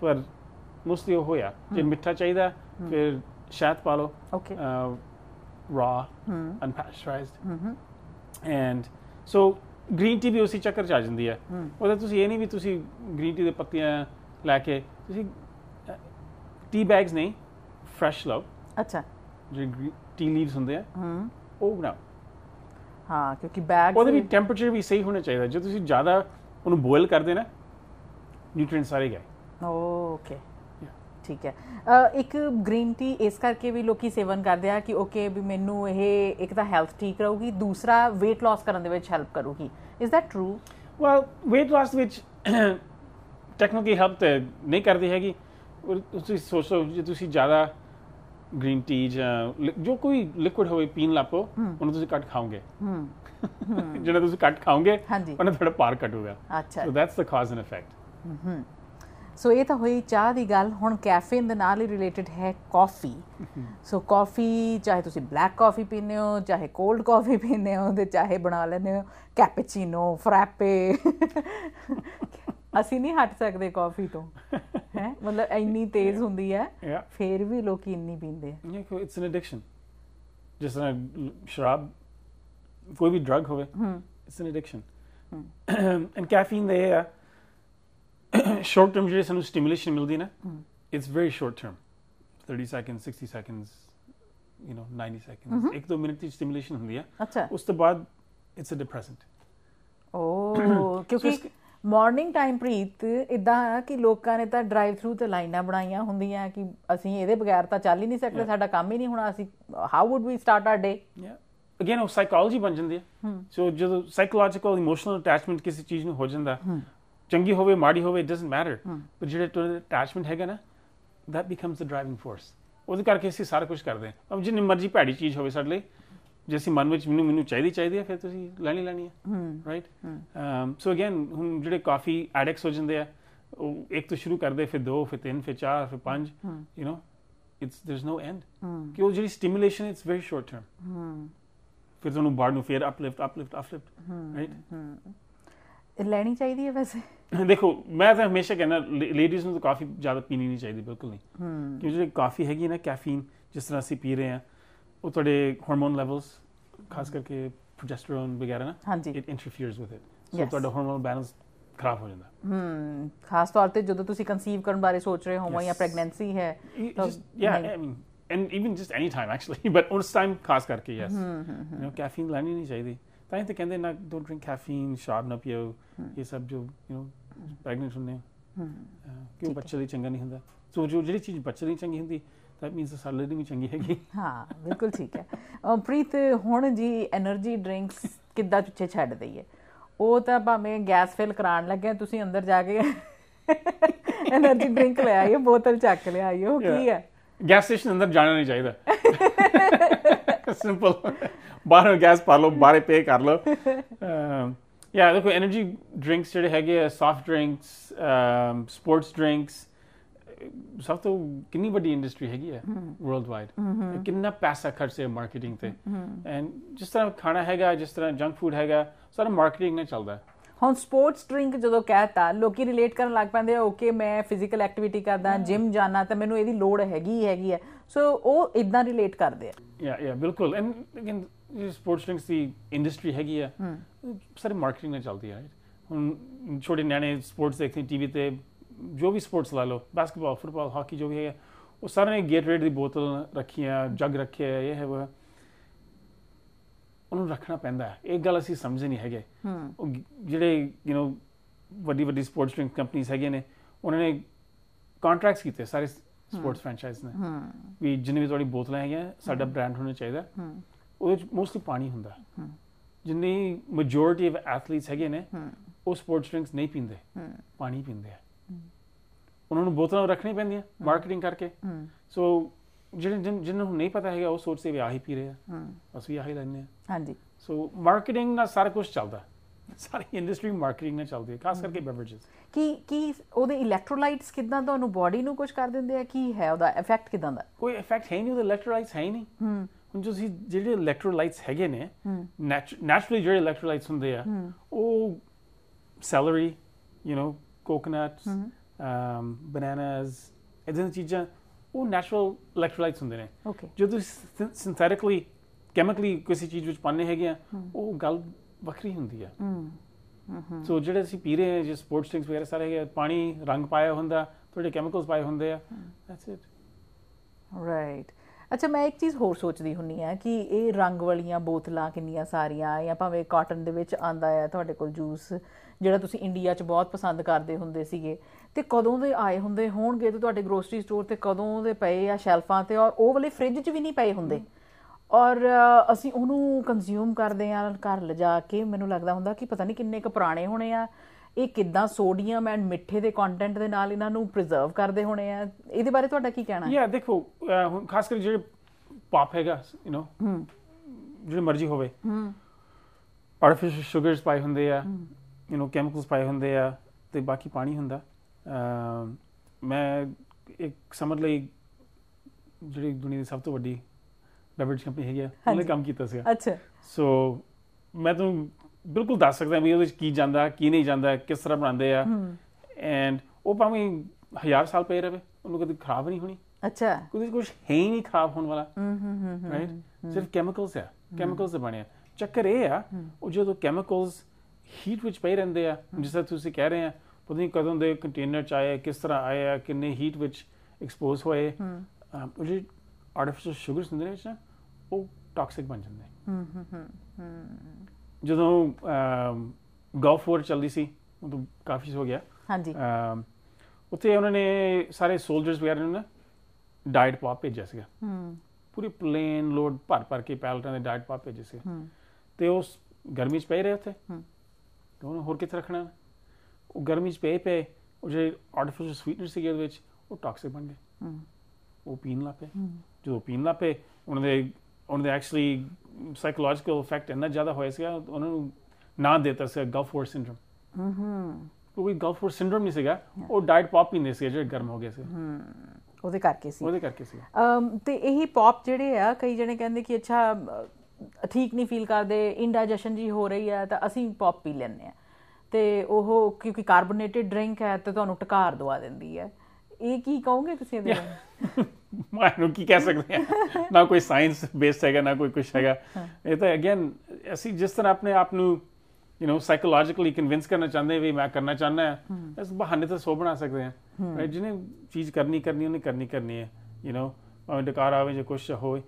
ਪਰ ਮੁਸਤੀ ਹੋਇਆ ਜੇ ਮਿੱਠਾ ਚਾਹੀਦਾ ਫਿਰ ਸ਼ਾਇਦ ਪਾ ਲਓ okay raw, mm. unpasteurized. Mm-hmm. And so green tea ਵੀ ਉਸੇ ਚੱਕਰ ਚ ਆ ਜਾਂਦੀ ਹੈ ਉਹਦਾ ਤੁਸੀਂ ਇਹ ਨਹੀਂ ਵੀ ਤੁਸੀਂ ਗ੍ਰੀਨ ਟੀ ਦੇ ਪੱਤੀਆਂ ਲੈ ਕੇ ਤੁਸੀਂ ਟੀ ਬੈਗਸ ਨਹੀਂ ਫਰੈਸ਼ ਲਓ ਅੱਛਾ ਜਿਹੜੇ ਟੀ ਲੀਵਸ ਹੁੰਦੇ ਆ ਉਹ ਬਣਾਓ ਹਾਂ ਕਿਉਂਕਿ ਬੈਗ ਉਹਦੇ ਵੀ ਟੈਂਪਰੇਚਰ ਵੀ ਸਹੀ ਹੋਣਾ ਚਾਹੀਦਾ ਜੇ ਤੁਸੀਂ ਜ਼ਿਆਦਾ ਉਹਨੂੰ ਬੋਇਲ ਕਰਦੇ ਨਾ ਨਿਊਟ੍ਰੀਐਂਟ ਸਾਰੇ ਗਏ ਓਕੇ ਠੀਕ ਹੈ ਇੱਕ ਗ੍ਰੀਨ ਟੀ ਇਸ ਕਰਕੇ ਵੀ ਲੋਕੀ ਸੇਵਨ ਕਰਦੇ ਆ ਕਿ ਓਕੇ ਵੀ ਮੈਨੂੰ ਇਹ ਇੱਕ ਤਾਂ ਹੈਲਥ ਠੀਕ ਰਹੂਗੀ ਦੂਸਰਾ weight loss ਕਰਨ ਦੇ ਵਿੱਚ ਹੈਲਪ ਕਰੂਗੀ is that true well weight loss ਵਿੱਚ ਟੈਕਨੋਲੋਜੀ ਹੈਲਪ ਨਹੀਂ ਕਰਦੀ ਹੈਗੀ ਤੁਸੀਂ ਸੋਚੋ ਜੇ ਤੁਸੀਂ ਜ਼ਿਆਦਾ ਗ੍ਰੀਨ ਟੀ ਜਾਂ ਜੋ ਕੋਈ ਲਿਕੁਇਡ ਹੋਵੇ ਪੀਣ ਲਾਪੋ ਉਹਨੂੰ ਤੁਸੀਂ ਕੱਟ ਖਾਓਗੇ [LAUGHS] ਜਿਹੜਾ ਤੁਸੀਂ ਕੱਟ ਖਾਓਗੇ ਉਹਨਾਂ ਤੁਹਾਡਾ ਪਾਰ ਕੱਟੂਗਾ ਅੱਛਾ so that's the cause and effect hmm so ਇਹ ਤਾਂ ਹੋਈ ਚਾਹ ਦੀ ਗੱਲ ਹੁਣ ਕੈਫੀਨ ਦੇ ਨਾਲ ਹੀ ਰਿਲੇਟਡ ਹੈ ਕਾਫੀ ਸੋ ਕਾਫੀ ਚਾਹੇ ਤੁਸੀਂ ਬਲੈਕ ਕਾਫੀ ਪੀਨੇ ਹੋ ਚਾਹੇ ਕੋਲਡ ਕਾਫੀ ਪੀਨੇ ਹੋ ਤੇ ਚਾਹੇ ਬਣਾ ਲੈਨੇ ਹੋ ਕੈਪੇਚੀਨੋ ਫਰਾਪੇ ਅਸੀਂ ਨਹੀਂ ਹਟ ਸਕਦੇ ਕਾਫੀ ਤੋਂ ਹੈ ਮਤਲਬ ਇੰਨੀ ਤੇਜ਼ ਹੁੰਦੀ ਹੈ ਫੇਰ ਵੀ ਲੋਕ ਇੰਨੀ ਪੀਂਦੇ ਆ ਦੇਖੋ ਇਟਸ ਐਨ ਐਡਿਕਸ਼ਨ ਜਿਸ ਤਰ੍ਹਾਂ ਸ਼ਰਾਬ ਕੋਈ ਵੀ ਡਰਗ ਹੋਵੇ it's an addiction and caffeine ਦੇ ਆ ਸ਼ਾਰਟ ਟਰਮ ਜਿਹੜੀ ਸਾਨੂੰ ਸਟੀਮੂਲੇਸ਼ਨ ਮਿਲਦੀ ਨਾ it's very short term 30 second 60 seconds you know 90 seconds ਇੱਕ ਦੋ ਮਿੰਟ ਦੀ ਸਟੀਮੂਲੇਸ਼ਨ ਹੁੰਦੀ ਆ ਅੱਛਾ ਉਸ ਤੋਂ ਬਾਅਦ ਇਟਸ ਅ ਡਿਪਰੈਸੈਂਟ ਓ [CLEARS THROAT] ਕਿਉਂਕਿ ਮਾਰਨਿੰਗ ਟਾਈਮ ਪ੍ਰੀਤ ਇਦਾਂ ਆ ਕਿ ਲੋਕਾਂ ਨੇ ਤਾਂ ਡਰਾਈਵ ਥਰੂ ਤੇ ਲਾਈਨਾਂ ਬਣਾਈਆਂ ਹੁੰਦੀਆਂ ਕਿ ਅਸੀਂ ਇਹਦੇ ਬਗੈਰ ਤਾਂ ਚੱਲ ਹੀ ਨਹੀਂ ਸਕਦੇ ਸਾਡਾ ਕੰਮ ਹੀ ਨਹੀਂ ਹੋਣਾ ਅਸੀਂ how would we start our day again ਉਹ ਸਾਈਕੋਲੋਜੀ ਬਣ ਜਾਂਦੀ ਹੈ ਸੋ ਜਦੋਂ ਸਾਈਕੋਲੋਜੀਕਲ ਇਮੋਸ਼ਨਲ ਅਟੈਚਮੈਂਟ ਕਿਸੇ ਚੀਜ਼ ਨੂੰ ਹੋ ਜਾਂਦਾ ਚੰਗੀ ਹੋਵੇ ਮਾੜੀ ਹੋਵੇ ਇਟ ਡਸਨਟ ਮੈਟਰ ਪਰ ਜਿਹੜੇ ਤੋਂ ਅਟੈਚਮੈਂਟ ਹੈਗਾ ਨਾ that becomes the driving force ਉਹਦੇ ਕਰਕੇ ਅਸੀਂ ਸਾਰਾ ਕੁਝ ਕਰਦੇ ਹਾਂ ਅਬ ਜਿੰਨੀ ਮਰਜ਼ੀ ਭੈੜੀ ਚੀਜ਼ ਹੋਵੇ ਸਾਡੇ ਲਈ ਜੇ ਅਸੀਂ ਮਨ ਵਿੱਚ ਮੈਨੂੰ ਮੈਨੂੰ ਚਾਹੀਦੀ ਚਾਹੀਦੀ ਹੈ ਫਿਰ ਤੁਸੀਂ ਲੈਣੀ ਲੈਣੀ ਹੈ ਰਾਈਟ ਸੋ ਅਗੇਨ ਹੁਣ ਜਿਹੜੇ ਕਾਫੀ ਐਡਿਕਟਸ ਹੋ ਜਾਂਦੇ ਆ ਉਹ ਇੱਕ ਤੋਂ ਸ਼ੁਰੂ ਕਰਦੇ ਫਿਰ ਦੋ ਫਿਰ ਤਿੰਨ ਫਿਰ ਚਾਰ ਫਿਰ ਪੰਜ ਯੂ نو ਇਟਸ ਇਸ ਨੋ ਐਂਡ ਕਿ ਉਹ ਜਿਹੜੀ stimulation it's very short term ਫਿਰ ਤੁਹਾਨੂੰ ਬਾਰ ਨੂੰ ਫਿਰ ਅਪਲਿਫਟ ਅਪਲਿਫਟ ਅਪਲਿਫਟ ਰਾਈਟ ਲੈਣੀ ਚਾਹੀਦੀ ਹੈ ਵੈਸੇ ਦੇਖੋ ਮੈਂ ਤਾਂ ਹਮੇਸ਼ਾ ਕਹਿੰਦਾ ਲੇਡੀਜ਼ ਨੂੰ ਤਾਂ ਕਾਫੀ ਜ਼ਿਆਦਾ ਪੀਣੀ ਨਹੀਂ ਚਾਹੀਦੀ ਬਿਲਕੁਲ ਨਹੀਂ ਕਿਉਂਕਿ ਜਿਹੜੀ ਕਾਫੀ ਹੈਗੀ ਨਾ ਕੈਫੀਨ ਜਿਸ ਤਰ੍ਹਾਂ ਅਸੀਂ ਪੀ ਰਹੇ ਆ ਉਹ ਤੁਹਾਡੇ ਹਾਰਮੋਨ ਲੈਵਲਸ ਖਾਸ ਕਰਕੇ ਪ੍ਰੋਜੈਸਟਰੋਨ ਵਗੈਰਾ ਨਾ ਹਾਂਜੀ it interferes with it so ਤੁਹਾਡਾ ਹਾਰਮੋਨ ਬੈਲੈਂਸ ਖਰਾਬ ਹੋ ਜਾਂਦਾ ਹਮ ਖਾਸ ਤੌਰ ਤੇ ਜਦੋਂ ਤੁਸੀਂ ਕਨਸੀਵ ਕਰਨ ਬਾਰੇ ਸੋਚ ਰਹੇ ਹੋ ਜਾਂ ਪ੍ਰੈਗਨੈਂਸੀ ਹੈ ਯਾ I mean and even just any time actually but ਉਸ ਟਾਈਮ ਖਾਸ ਕਰਕੇ ਯੈਸ ਯੂ نو ਕੈਫੀਨ ਲੈਣੀ ਨਹੀਂ ਚਾਹੀਦੀ ਤਾਂ ਇਹ ਤਾਂ ਕਹਿੰਦੇ ਨਾ ਡੋਨਟ ਡਰਿੰਕ ਕੈਫੀਨ ਸ਼ਰਾਬ ਨਾ ਪੀਓ ਇਹ ਸਭ ਜੋ ਯੂ نو ਪ੍ਰੈਗਨੈਂਟ ਹੁੰਦੇ ਕਿਉਂ ਬੱਚੇ ਲਈ ਚੰਗਾ ਨਹੀਂ ਹੁੰਦਾ ਸੋ ਜੋ ਜਿਹੜੀ ਚੀਜ਼ ਬੱਚੇ ਲਈ ਚੰਗੀ ਹੁੰਦੀ ਦੈਟ ਮੀਨਸ ਸਾਲੇ ਲਈ ਵੀ ਚੰਗੀ ਹੈਗੀ ਹਾਂ ਬਿਲਕੁਲ ਠੀਕ ਹੈ ਪ੍ਰੀਤ ਹੁਣ ਜੀ એનર્ਜੀ ਡਰਿੰਕਸ ਕਿੱਦਾਂ ਪਿੱਛੇ ਛੱਡ ਦਈਏ ਉਹ ਤਾਂ ਭਾਵੇਂ ਗੈਸ ਫਿਲ ਕਰਾਉਣ ਲੱਗਿਆ ਤੁਸੀਂ ਅੰਦਰ ਜਾ ਕੇ એનર્ਜੀ ਡਰਿੰਕ ਲੈ ਆਇਓ ਬੋਤਲ ਚੱਕ ਲੈ ਆਇਓ ਕੀ ਹੈ ਗੈਸ ਸਟੇਸ਼ਨ ਅੰਦਰ ਜਾਣਾ ਨਹੀਂ ਚਾਹੀਦਾ [LAUGHS] ਸਿੰਪਲ [LAUGHS] ਬਾਹਰੋਂ ਗੈਸ ਭਰ ਲਓ ਬਾਰੇ ਪੇ ਕਰ ਲਓ ਯਾ [LAUGHS] ਦੇਖੋ એનર્ਜੀ ਡਰਿੰਕਸ ਜਿਹੜੇ ਹੈਗੇ ਆ ਸੌਫਟ ਡਰਿੰਕਸ ਸਪੋਰਟਸ ਡਰਿੰਕਸ ਸਭ ਤੋਂ ਕਿੰਨੀ ਵੱਡੀ ਇੰਡਸਟਰੀ ਹੈਗੀ ਹੈ ਵਰਲਡ ਵਾਈਡ ਕਿੰਨਾ ਪੈਸਾ ਖਰਚੇ ਮਾਰਕੀਟਿੰਗ ਤੇ ਐਂਡ ਜਿਸ ਤਰ੍ਹਾਂ ਖਾਣਾ ਹੈਗਾ ਜਿਸ ਤਰ੍ਹਾਂ ਜੰਕ ਫੂਡ ਹੈਗਾ ਸਾਰਾ ਮਾਰਕੀਟਿੰਗ ਨਾਲ ਚੱਲਦਾ ਹੁਣ ਸਪੋਰਟਸ ਡਰਿੰਕ ਜਦੋਂ ਕਹਤਾ ਲੋਕੀ ਰਿਲੇਟ ਕਰਨ ਲੱਗ ਪੈਂਦੇ ਆ ਓਕੇ ਮੈਂ ਫਿਜ਼ੀਕਲ ਐਕਟੀਵਿਟੀ ਕਰਦਾ ਜਿਮ ਜਾਣਾ ਤਾਂ ਮੈਨੂੰ ਇਹਦੀ ਲੋੜ ਹੈਗੀ ਹੈਗੀ ਹੈ ਸੋ ਉਹ ਇਦਾਂ ਰਿਲੇਟ ਕਰਦੇ ਆ ਯਾ ਯਾ ਬਿਲਕੁਲ ਐਂਡ ਅਗੇਨ ਸਪੋਰਟਸ ਡਰਿੰਕਸ ਦੀ ਇੰਡਸਟਰੀ ਹੈਗੀ ਆ ਸਾਰੇ ਮਾਰਕੀਟਿੰਗ ਨਾਲ ਚੱਲਦੀ ਆ ਹੁਣ ਛੋਟੇ ਨਿਆਣੇ ਸਪੋਰਟਸ ਦੇਖਦੇ ਟੀਵੀ ਤੇ ਜੋ ਵੀ ਸਪੋਰਟਸ ਲਾ ਲਓ ਬਾਸਕਟਬਾਲ ਫੁੱਟਬਾਲ ਹਾਕੀ ਜੋ ਵੀ ਹੈ ਉਹ ਸਾਰੇ ਨੇ ਗੇਟਰੇਡ ਦੀ ਬੋਤਲ ਰੱਖੀਆਂ ਜੱਗ ਰੱਖੇ ਆ ਇਹ ਹੈ ਉਹ ਉਹਨੂੰ ਰੱਖਣਾ ਪੈਂਦਾ ਹੈ ਇਹ ਗੱਲ ਅਸੀਂ ਸਮਝ ਨਹੀਂ ਹੈਗੇ ਉਹ ਜਿਹੜੇ ਯੂ نو ਵੱਡੀ ਵੱਡੀ ਸਪੋਰਟਸ ਡਰਿੰਕ ਕੰਪਨੀਆਂ ਹੈਗੇ ਨੇ ਉਹਨਾਂ ਨੇ ਕੰਟਰੈਕਟਸ ਕੀਤੇ ਸਾਰੇ ਸਪੋਰਟਸ ਫਰੈਂਚਾਈਜ਼ ਨੇ ਵੀ ਜਿੰਨੇ ਵੀ ਤੁਹਾਡੀ ਬੋਤਲਾਂ ਹੈਗੀਆਂ ਸਾਡਾ ਬ੍ਰਾਂਡ ਹੋਣਾ ਚਾਹੀਦਾ ਉਹਦੇ ਵਿੱਚ ਮੋਸਟਲੀ ਪਾਣੀ ਹੁੰਦਾ ਜਿੰਨੀ ਮੈਜੋਰਟੀ ਆਫ ਐਥਲੀਟਸ ਹੈਗੇ ਨੇ ਉਹ ਸਪੋਰਟਸ ਡਰਿੰਕਸ ਨਹੀਂ ਪੀਂਦੇ ਪਾਣੀ ਪੀਂਦੇ ਆ ਉਹਨਾਂ ਨੂੰ ਬੋਤਲਾਂ ਰੱਖਣੀ ਪੈਂਦੀਆਂ ਮਾਰਕੀਟਿੰਗ ਕਰਕੇ ਸੋ ਜਿਹੜੇ ਜਿਨ੍ਹਾਂ ਨੂੰ ਨਹੀਂ ਪਤਾ ਹੈਗਾ ਉਹ ਸੋਚਦੇ ਵੀ ਆਹੀ ਪੀ ਰਹੇ ਆ ਅਸੀਂ ਆਹੀ ਲੈਣੇ ਆ ਹਾਂਜੀ ਸੋ ਮਾਰਕੀਟਿੰਗ ਦਾ ਸਾਰਾ ਕੁਝ ਚੱਲਦਾ ਸਾਰੀ ਇੰਡਸਟਰੀ ਮਾਰਕੀਟਿੰਗ ਨਾਲ ਚੱਲਦੀ ਹੈ ਖਾਸ ਕਰਕੇ ਬeverages ਕੀ ਕੀ ਉਹਦੇ ਇਲੈਕਟ੍ਰੋਲਾਈਟਸ ਕਿਦਾਂ ਤੁਹਾਨੂੰ ਬਾਡੀ ਨੂੰ ਕੁਝ ਕਰ ਦਿੰਦੇ ਆ ਕੀ ਹੈ ਉਹਦਾ ਇਫੈਕਟ ਕਿਦਾਂ ਦਾ ਕੋਈ ਇਫੈਕਟ ਹੈ ਨਹੀਂ ਉਹਦੇ ਇਲੈਕਟ੍ਰੋਲਾਈਟਸ ਹੈ ਨਹੀਂ ਹੂੰ ਹੁਣ ਜੋ ਸੀ ਜਿਹੜੇ ਇਲੈਕਟ੍ਰੋਲਾਈਟਸ ਹੈਗੇ ਨੇ ਨੈਚੁਰਲੀ ਜਿਹੜੇ ਇਲੈਕਟ੍ਰੋਲਾਈਟਸ ਹੁੰਦੇ ਆ ਉਹ celery you know coconuts um bananas ਇਦਾਂ ਚੀਜ਼ਾਂ ਉਹ ਨੈਚੁਰਲ ਇਲੈਕਟ੍ਰੋਲਾਈਟਸ ਹੁੰਦੇ ਨੇ ਜਦੋਂ ਸਿੰਥੈਟਿਕਲੀ ਕੈਮੀਕਲੀ ਕੋਈ ਚੀਜ਼ ਵਿੱਚ ਪਾਣੇ ਹੈਗੇ ਆ ਉਹ ਗੱਲ ਵੱਖਰੀ ਹੁੰਦੀ ਹੈ ਹੂੰ ਸੋ ਜਿਹੜੇ ਅਸੀਂ ਪੀ ਰਹੇ ਹਾਂ ਜੇ ਸਪੋਰਟਸ ਡਰਿੰਕਸ ਵਗੈਰਾ ਸਾਰੇ ਪਾਣੀ ਰੰਗ ਪਾਇਆ ਹੁੰਦਾ ਥੋੜੇ ਕੈਮੀਕਲਸ ਪਾਏ ਹੁੰਦੇ ਆ ਦੈਟਸ ਇਟ ਰਾਈਟ ਅੱਛਾ ਮੈਂ ਇੱਕ ਚੀਜ਼ ਹੋਰ ਸੋਚਦੀ ਹੁੰਨੀ ਆ ਕਿ ਇਹ ਰੰਗ ਵਾਲੀਆਂ ਬੋਤਲਾਂ ਕਿੰਨੀਆਂ ਸਾਰੀਆਂ ਆ ਜਾਂ ਭਾਵੇਂ ਕਾਟਨ ਦੇ ਵਿੱਚ ਆਂਦਾ ਆ ਤੁਹਾਡੇ ਕੋਲ ਜੂਸ ਜਿਹੜਾ ਤੁਸੀਂ ਇੰਡੀਆ 'ਚ ਬਹੁਤ ਪਸੰਦ ਕਰਦੇ ਹੁੰਦੇ ਸੀਗੇ ਤੇ ਕਦੋਂ ਦੇ ਆਏ ਹੁੰਦੇ ਹੋਣਗੇ ਤੇ ਤੁਹਾਡੇ ਗਰੋਸਰੀ ਸਟੋਰ ਤੇ ਕਦੋਂ ਦੇ ਪਏ ਆ ਸ਼ੈਲਫਾਂ ਤੇ ਔਰ ਉਹ ਵਾਲੇ ਫ੍ਰਿਜ 'ਚ ਵੀ ਨਹੀਂ ਪਏ ਹੁੰਦੇ ਔਰ ਅਸੀਂ ਉਹਨੂੰ ਕੰਜ਼ਿਊਮ ਕਰਦੇ ਆ ਘਰ ਲਿਜਾ ਕੇ ਮੈਨੂੰ ਲੱਗਦਾ ਹੁੰਦਾ ਕਿ ਪਤਾ ਨਹੀਂ ਕਿੰਨੇ ਕ ਪੁਰਾਣੇ ਹੋਣੇ ਆ ਇਹ ਕਿੱਦਾਂ ਸੋਡੀਅਮ ਐਂਡ ਮਿੱਠੇ ਦੇ ਕੰਟੈਂਟ ਦੇ ਨਾਲ ਇਹਨਾਂ ਨੂੰ ਪ੍ਰੀਜ਼ਰਵ ਕਰਦੇ ਹੋਣੇ ਆ ਇਹਦੇ ਬਾਰੇ ਤੁਹਾਡਾ ਕੀ ਕਹਿਣਾ ਹੈ ਯਾ ਦੇਖੋ ਹੁਣ ਖਾਸ ਕਰਕੇ ਜਿਹੜੇ ਪਾਪ ਹੈਗਾ ਯੂ نو ਹੂੰ ਜਿਹੜੇ ਮਰਜ਼ੀ ਹੋਵੇ ਹੂੰ ਆਰਟੀਫੀਸ਼ੀਅਲ ਸ਼ੂਗਰਸ ਪਾਈ ਹੁੰਦੇ ਆ ਯੂ نو ਕੈਮੀਕਲਸ ਪਾਈ ਹੁੰਦੇ ਆ ਤੇ ਬਾਕੀ ਪਾਣੀ ਹੁੰਦਾ ਮੈਂ ਇੱਕ ਸਮਝ ਲਈ ਜਿਹੜੀ ਦੁਨੀਆ ਦੀ ਸਭ ਤੋਂ ਵੱਡੀ ਬੈਵਰੇਜ ਕੰਪਨੀ ਹੈਗੀ ਆ ਉਹਨੇ ਕੰਮ ਕੀਤਾ ਸੀਗਾ ਅੱਛਾ ਸੋ ਮੈਂ ਤੁਹਾਨੂੰ ਬਿਲਕੁਲ ਦੱਸ ਸਕਦਾ ਵੀ ਉਹਦੇ ਵਿੱਚ ਕੀ ਜਾਂਦਾ ਕੀ ਨਹੀਂ ਜਾਂਦਾ ਕਿਸ ਤਰ੍ਹਾਂ ਬਣਾਉਂਦੇ ਆ ਐਂਡ ਉਹ ਭਾਵੇਂ ਹਜ਼ਾਰ ਸਾਲ ਪਏ ਰਹੇ ਉਹਨੂੰ ਕਦੇ ਖਰਾਬ ਨਹੀਂ ਹੋਣੀ ਅੱਛਾ ਕੁਝ ਕੁਝ ਹੈ ਹੀ ਨਹੀਂ ਖਰਾਬ ਹੋਣ ਵਾਲਾ ਹਮ ਹਮ ਹਮ ਰਾਈਟ ਸਿਰਫ ਕੈਮੀਕਲਸ ਆ ਕੈਮੀਕਲਸ ਦੇ ਬਣੇ ਆ ਚੱਕਰ ਇਹ ਆ ਉਹ ਜਦੋਂ ਕੈਮੀਕਲਸ ਹੀਟ ਵਿੱਚ ਪਏ ਰਹਿੰਦੇ ਆ ਜਿਸ ਤਰ੍ਹਾਂ ਤੁਸੀਂ ਕਹਿ ਰਹੇ ਆ ਪਤਾ ਨਹੀਂ ਕਦੋਂ ਦੇ ਕੰਟੇਨਰ ਚ ਆਏ ਕਿਸ ਤਰ੍ਹਾਂ ਆਏ ਆ ਕਿੰਨੇ ਹੀਟ ਵਿੱਚ ਐਕਸਪੋਜ਼ ਹੋਏ ਹਮ ਉਹ ਆਰਟੀਫੀਸ਼ੀਅਲ ਸ਼ੂਗਰਸ ਹੁੰਦੇ ਨੇ ਵਿੱਚ ਨਾ ਉਹ ਟਾਕਸਿਕ ਬਣ ਜਾਂਦੇ ਹੂੰ ਹੂੰ ਹੂੰ ਜਦੋਂ ਗਲਫ ਵਾਰ ਚੱਲਦੀ ਸੀ ਉਹ ਤਾਂ ਕਾਫੀ ਹੋ ਗਿਆ ਹਾਂਜੀ ਉੱਥੇ ਉਹਨਾਂ ਨੇ ਸਾਰੇ ਸੋਲਜਰਸ ਵਗੈਰਾ ਨੂੰ ਨਾ ਡਾਈਟ ਪਾ ਭੇਜਿਆ ਸੀਗਾ ਹੂੰ ਪੂਰੀ ਪਲੇਨ ਲੋਡ ਭਰ ਭਰ ਕੇ ਪੈਲਟਾਂ ਦੇ ਡਾਈਟ ਪਾ ਭੇਜੇ ਸੀ ਹੂੰ ਤੇ ਉਸ ਗਰਮੀ ਚ ਪਏ ਰਹੇ ਉੱਥੇ ਹੂੰ ਤੇ ਉਹਨੂੰ ਹੋਰ ਕਿੱਥੇ ਰੱਖਣਾ ਉਹ ਗਰਮੀ ਚ ਪਏ ਪਏ ਉਹ ਜਿਹੜੇ ਆਰਟੀਫੀਸ਼ੀਅਲ ਸਵੀਟਨਰ ਸੀਗੇ ਉਹਦੇ ਵਿੱਚ ਉਹ ਟਾਕਸਿਕ ਬਣ ਗਏ ਹੂੰ ਉਹ ਪੀਣ ਲੱਗੇ ਹੂੰ ਜੋ ਪੀਣ ਲੱਗ ਪਏ ਉਹਨਾਂ ਦੇ ਉਹਨਾਂ ਦੇ ਐਕਚੁਅਲੀ ਸਾਈਕੋਲੋਜੀਕਲ ਇਫੈਕਟ ਇੰਨਾ ਜ਼ਿਆਦਾ ਹੋਇਆ ਸੀਗਾ ਉਹਨਾਂ ਨੂੰ ਨਾਂ ਦਿੱਤਾ ਸੀ ਗਲਫ ਵਾਰ ਸਿੰਡਰਮ ਹੂੰ ਕੋਈ ਗਲਫ ਵਾਰ ਸਿੰਡਰਮ ਨਹੀਂ ਸੀਗਾ ਉਹ ਡਾਈਟ ਪੌਪ ਹੀ ਨਹੀਂ ਸੀ ਜਿਹੜੇ ਗਰਮ ਹੋ ਗਏ ਸੀ ਹੂੰ ਉਹਦੇ ਕਰਕੇ ਸੀ ਉਹਦੇ ਕਰਕੇ ਸੀ ਤੇ ਇਹੀ ਪੌਪ ਜਿਹੜੇ ਆ ਕਈ ਜਣੇ ਕਹਿੰਦੇ ਕਿ ਅੱਛਾ ਠੀਕ ਨਹੀਂ ਫੀਲ ਕਰਦੇ ਇਨਡਾਈਜੈਸ਼ਨ ਜੀ ਹੋ ਰਹੀ ਆ ਤਾਂ ਅਸੀਂ ਪੌਪ ਪੀ ਲੈਂਦੇ ਆ ਤੇ ਉਹ ਕਿਉਂਕਿ ਕਾਰਬੋਨੇਟਡ ਡਰਿੰਕ ਹੈ ਤੇ ਤੁਹਾਨੂੰ ਟਕਾਰ ਦਵਾ ਦਿੰਦੀ ਹੈ ਇਹ ਕੀ ਕਹੋਗੇ ਤੁਸੀਂ ਇਹਦੇ ਬਾਰੇ [LAUGHS] ਨੂੰ ਕੀ ਕਹਿ ਸਕਦੇ ਆ ਨਾ ਕੋਈ ਸਾਇੰਸ ਬੇਸਡ ਹੈਗਾ ਨਾ ਕੋਈ ਕੁਝ ਹੈਗਾ ਇਹ ਤਾਂ ਅਗੇਨ ਅਸੀਂ ਜਿਸ ਤਰ੍ਹਾਂ ਆਪਣੇ ਆਪ ਨੂੰ ਯੂ نو ਸਾਈਕੋਲੋਜੀਕਲੀ ਕਨਵਿੰਸ ਕਰਨਾ ਚਾਹੁੰਦੇ ਵੀ ਮੈਂ ਕਰਨਾ ਚਾਹੁੰਦਾ ਹਾਂ ਇਸ ਬਹਾਨੇ ਤੇ ਸੋ ਬਣਾ ਸਕਦੇ ਆ ਪਰ ਜਿਹਨੇ ਚੀਜ਼ ਕਰਨੀ ਕਰਨੀ ਉਹਨੇ ਕਰਨੀ ਕਰਨੀ ਹੈ ਯੂ نو ਭਾਵੇਂ ਡਕਾਰ ਆਵੇ ਜੇ ਕੁਝ ਹੋਏ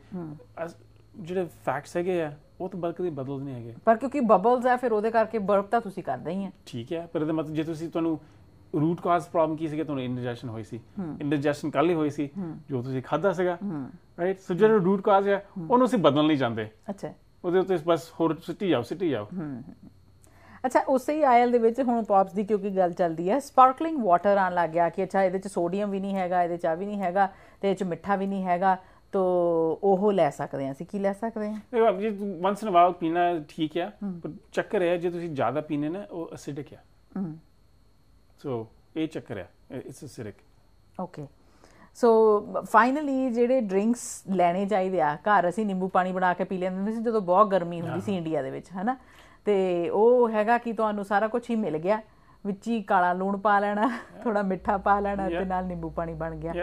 ਜਿਹੜੇ ਫੈਕਟਸ ਹੈਗੇ ਆ ਉਹ ਤਾਂ ਬਲਕਿ ਬਦਲ ਨਹੀਂ ਹੈਗੇ ਪਰ ਕਿਉਂਕਿ ਬਬਲਸ ਆ ਫਿਰ ਉਹਦੇ ਕਰਕੇ ਬਰਫ ਤਾਂ ਤੁਸੀਂ ਕਰਦੇ ਹੀ ਆ ਠੀਕ ਹੈ ਪਰ ਇਹਦਾ ਮਤਲਬ ਜੇ ਤੁਸੀਂ ਤੁਹਾਨੂੰ ਰੂਟ ਕਾਜ਼ ਪ੍ਰੋਬਲਮ ਕੀ ਸੀ ਕਿ ਤੁਹਾਨੂੰ ਇਨਡਾਈਜੈਸ਼ਨ ਹੋਈ ਸੀ ਇਨਡਾਈਜੈਸ਼ਨ ਕੱਲ ਹੀ ਹੋਈ ਸੀ ਜੋ ਤੁਸੀਂ ਖਾਦਾ ਸੀਗਾ ਰਾਈਟ ਸੋ ਜਿਹੜਾ ਰੂਟ ਕਾਜ਼ ਹੈ ਉਹਨੂੰ ਅਸੀਂ ਬਦਲ ਨਹੀਂ ਜਾਂਦੇ ਅੱਛਾ ਉਹਦੇ ਉੱਤੇ ਬਸ ਹੋਰ ਸਿੱਟੀ ਜਾਓ ਸਿੱਟੀ ਜਾਓ ਅੱਛਾ ਉਸੇ ਹੀ ਆਇਲ ਦੇ ਵਿੱਚ ਹੁਣ ਪੌਪਸ ਦੀ ਕਿਉਂਕਿ ਗੱਲ ਚੱਲਦੀ ਹੈ ਸਪਾਰਕਲਿੰਗ ਵਾਟਰ ਆਣ ਲੱਗ ਗਿਆ ਕਿ ਅੱਛਾ ਇਹਦੇ ਵਿੱਚ ਸੋਡੀਅਮ ਵੀ ਨਹੀਂ ਹੈਗਾ ਇਹਦੇ ਚ ਆ ਵੀ ਨਹੀਂ ਹੈਗਾ ਤੇ ਇਹ ਚ ਮਿੱਠਾ ਵੀ ਨਹੀਂ ਹੈਗਾ ਤੋ ਉਹ ਲੈ ਸਕਦੇ ਆ ਅਸੀਂ ਕੀ ਲੈ ਸਕਦੇ ਆ ਦੇਖੋ ਜੀ ਵਾਂਸ ਨਵਾਲ ਪੀਣਾ ਠੀਕ ਆ ਪਰ ਚੱਕਰ ਹੈ ਜੇ ਤੁਸੀਂ ਜ਼ਿਆਦਾ ਪੀਨੇ ਨਾ ਉਹ ਐਸਿਡਿਕ ਆ ਸੋ ਇਹ ਚੱਕਰ ਹੈ it's a circle okay so finally ਜਿਹੜੇ ਡਰਿੰਕਸ ਲੈਣੇ ਚਾਹੀਦੇ ਆ ਘਰ ਅਸੀਂ ਨਿੰਬੂ ਪਾਣੀ ਬਣਾ ਕੇ ਪੀ ਲੈਂਦੇ ਸੀ ਜਦੋਂ ਬਹੁਤ ਗਰਮੀ ਹੁੰਦੀ ਸੀ ਇੰਡੀਆ ਦੇ ਵਿੱਚ ਹਨਾ ਤੇ ਉਹ ਹੈਗਾ ਕਿ ਤੁਹਾਨੂੰ ਸਾਰਾ ਕੁਝ ਹੀ ਮਿਲ ਗਿਆ ਵਿੱਚ ਹੀ ਕਾਲਾ ਲੂਣ ਪਾ ਲੈਣਾ ਥੋੜਾ ਮਿੱਠਾ ਪਾ ਲੈਣਾ ਤੇ ਨਾਲ ਨਿੰਬੂ ਪਾਣੀ ਬਣ ਗਿਆ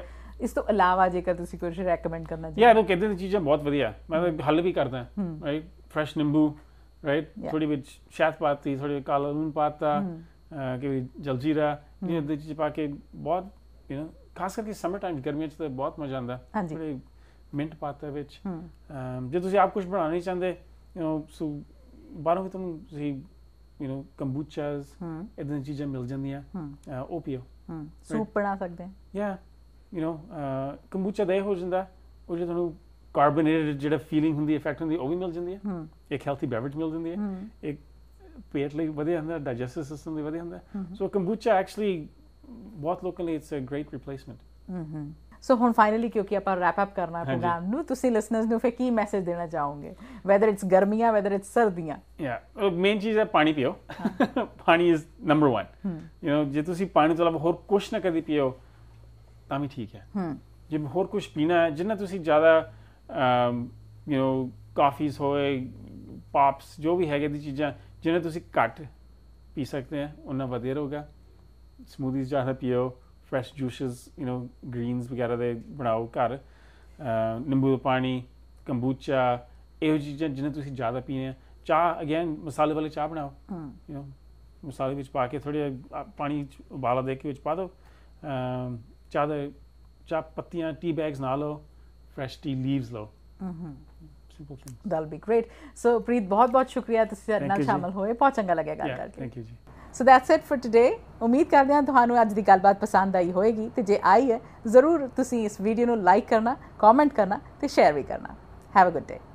ਇਸ ਤੋਂ ਇਲਾਵਾ ਜੇਕਰ ਤੁਸੀਂ ਕੁਝ ਰეკਮੈਂਡ ਕਰਨਾ ਚਾਹੋ ਯਾਰ ਉਹ ਕਹਿੰਦੇ ਨੇ ਚੀਜ਼ਾਂ ਬਹੁਤ ਵਧੀਆ ਮੈਂ ਹੱਲ ਵੀ ਕਰਦਾ ਰਾਈਟ ਫਰੈਸ਼ ਨਿੰਬੂ ਰਾਈਟ ਥੋੜੀ ਵਿੱਚ ਸ਼ਹਿਦ ਪਾਤੀ ਥੋੜੀ ਕਾਲਾ ਲੂਣ ਪਾਤਾ ਕਿ ਜਲਜੀਰਾ ਇਹਦੇ ਚ ਪਾ ਕੇ ਬਹੁਤ ਯੂ نو ਖਾਸ ਕਰਕੇ ਸਮਰ ਟਾਈਮ ਗਰਮੀਆਂ ਚ ਤਾਂ ਬਹੁਤ ਮਜ਼ਾ ਆਉਂਦਾ ਥੋੜੇ ਮਿੰਟ ਪਾਤਾ ਵਿੱਚ ਜੇ ਤੁਸੀਂ ਆਪ ਕੁਝ ਬਣਾਉਣਾ ਨਹੀਂ ਚਾਹੁੰਦੇ ਯੂ نو ਸੋ ਬਾਹਰੋਂ ਵੀ ਤੁਹਾਨੂੰ ਤੁਸੀਂ ਯੂ نو ਕੰਬੂਚਾਸ ਇਦਾਂ ਦੀ ਚੀਜ਼ਾਂ ਮਿਲ ਜਾਂਦੀਆਂ ਉਹ ਪੀਓ ਸੂਪ ਬਣਾ ਸਕਦੇ ਯਾ ਯੂ نو ਕੰਬੂਚਾ ਦੇ ਹੋ ਜਾਂਦਾ ਉਹ ਜੇ ਤੁਹਾਨੂੰ ਕਾਰਬੋਨੇਟਡ ਜਿਹੜਾ ਫੀਲਿੰਗ ਹੁੰਦੀ ਇਫੈਕਟ ਹੁੰਦੀ ਉਹ ਵੀ ਮਿਲ ਜਾਂਦੀ ਹੈ ਇੱਕ ਹੈਲਥੀ ਬੇਵਰੇਜ ਮਿਲ ਜਾਂਦੀ ਹੈ ਇੱਕ ਪੇਟ ਲਈ ਵਧੀਆ ਹੁੰਦਾ ਡਾਈਜੈਸਟਿਵ ਸਿਸਟਮ ਲਈ ਵਧੀਆ ਹੁੰਦਾ ਸੋ ਕੰਬੂਚਾ ਐਕਚੁਅਲੀ ਬਹੁਤ ਲੋਕਾਂ ਲਈ it's a great replacement so ਹੁਣ ਫਾਈਨਲੀ ਕਿਉਂਕਿ ਆਪਾਂ ਰੈਪ ਅਪ ਕਰਨਾ ਪ੍ਰੋਗਰਾਮ ਨੂੰ ਤੁਸੀਂ ਲਿਸਨਰਸ ਨੂੰ ਫੇ ਕੀ ਮੈਸੇਜ ਦੇਣਾ ਚਾਹੋਗੇ ਵੈਦਰ ਇਟਸ ਗਰਮੀਆਂ ਵੈਦਰ ਇਟਸ ਸਰਦੀਆਂ ਯਾ ਮੇਨ ਚੀਜ਼ ਹੈ ਪਾਣੀ ਪੀਓ [LAUGHS] ਪਾਣੀ ਇਜ਼ ਨੰਬਰ 1 ਯੂ نو ਜੇ ਤੁਸੀਂ ਪਾਣੀ ਤੋਂ ਇਲਾਵਾ ਹੋਰ ਕੁਝ ਨਾ ਕਦੀ ਪੀਓ ਤਾਂ ਵੀ ਠੀਕ ਹੈ ਜੇ ਹੋਰ ਕੁਝ ਪੀਣਾ ਹੈ ਜਿੰਨਾ ਤੁਸੀਂ ਜ਼ਿਆਦਾ ਯੂ نو ਕਾਫੀਜ਼ ਹੋਏ ਪਾਪਸ ਜੋ ਵੀ ਹੈਗੇ ਦੀ ਚੀਜ਼ਾਂ ਜਿਹਨੇ ਤੁਸੀਂ ਘੱਟ ਪੀ ਸਕਦੇ ਆ ਉਹਨਾਂ ਵਧੀਆ ਰਹੂਗਾ ਸਮੂਦੀਜ਼ ਜ਼ਿਆਦਾ ਪੀਓ fresh juices you know greens ਵਗੈਰਾ ਦੇ ਬਣਾਓ ਘਰ ਨਿੰਬੂ ਦਾ ਪਾਣੀ ਕੰਬੂਚਾ ਇਹੋ ਚੀਜ਼ਾਂ ਜਿਹਨੇ ਤੁਸੀਂ ਜ਼ਿਆਦਾ ਪੀਣੇ ਚਾਹ ਅਗੇਨ ਮਸਾਲੇ ਵਾਲੀ ਚਾਹ ਬਣਾਓ ਯੂ نو ਮਸਾਲੇ ਵਿੱਚ ਪਾ ਕੇ ਥੋੜੇ ਪਾਣੀ ਉਬਾਲਾ ਦੇ ਕੇ ਵਿੱਚ ਪਾ ਦਿਓ ਚਾਹ ਦੇ ਚਾਹ ਪੱਤੀਆਂ ਟੀ ਬੈਗਸ ਨਾਲੋ ਲਓ ਫਰੈਸ਼ ਟੀ ਲੀਵਸ ਲਓ ਹੂੰ ਦੈਲ ਬੀ ਗ੍ਰੇਟ ਸੋ ਪ੍ਰੀਤ ਬਹੁਤ ਬਹੁਤ ਸ਼ੁਕਰੀਆ ਤੁਸੀਂ ਸਾਡੇ ਨਾਲ ਸ਼ਾਮਲ ਹੋਏ ਬਹੁਤ ਚੰਗਾ ਲੱਗਿਆ ਗੱਲ ਕਰਕੇ ਥੈਂਕ ਯੂ ਜੀ so that's it for today ਉਮੀਦ ਕਰਦੇ ਹਾਂ ਤੁਹਾਨੂੰ ਅੱਜ ਦੀ ਗੱਲਬਾਤ ਪਸੰਦ ਆਈ ਹੋਵੇਗੀ ਤੇ ਜੇ ਆਈ ਹੈ ਜ਼ਰੂਰ ਤੁਸੀਂ ਇਸ ਵੀਡੀਓ ਨੂੰ ਲਾਈਕ ਕਰਨਾ ਕਮੈਂਟ ਕਰਨਾ ਤੇ ਸ਼ੇਅਰ ਵੀ ਕਰਨਾ ਹੈਵ ਅ ਗੁੱਡ ਡੇ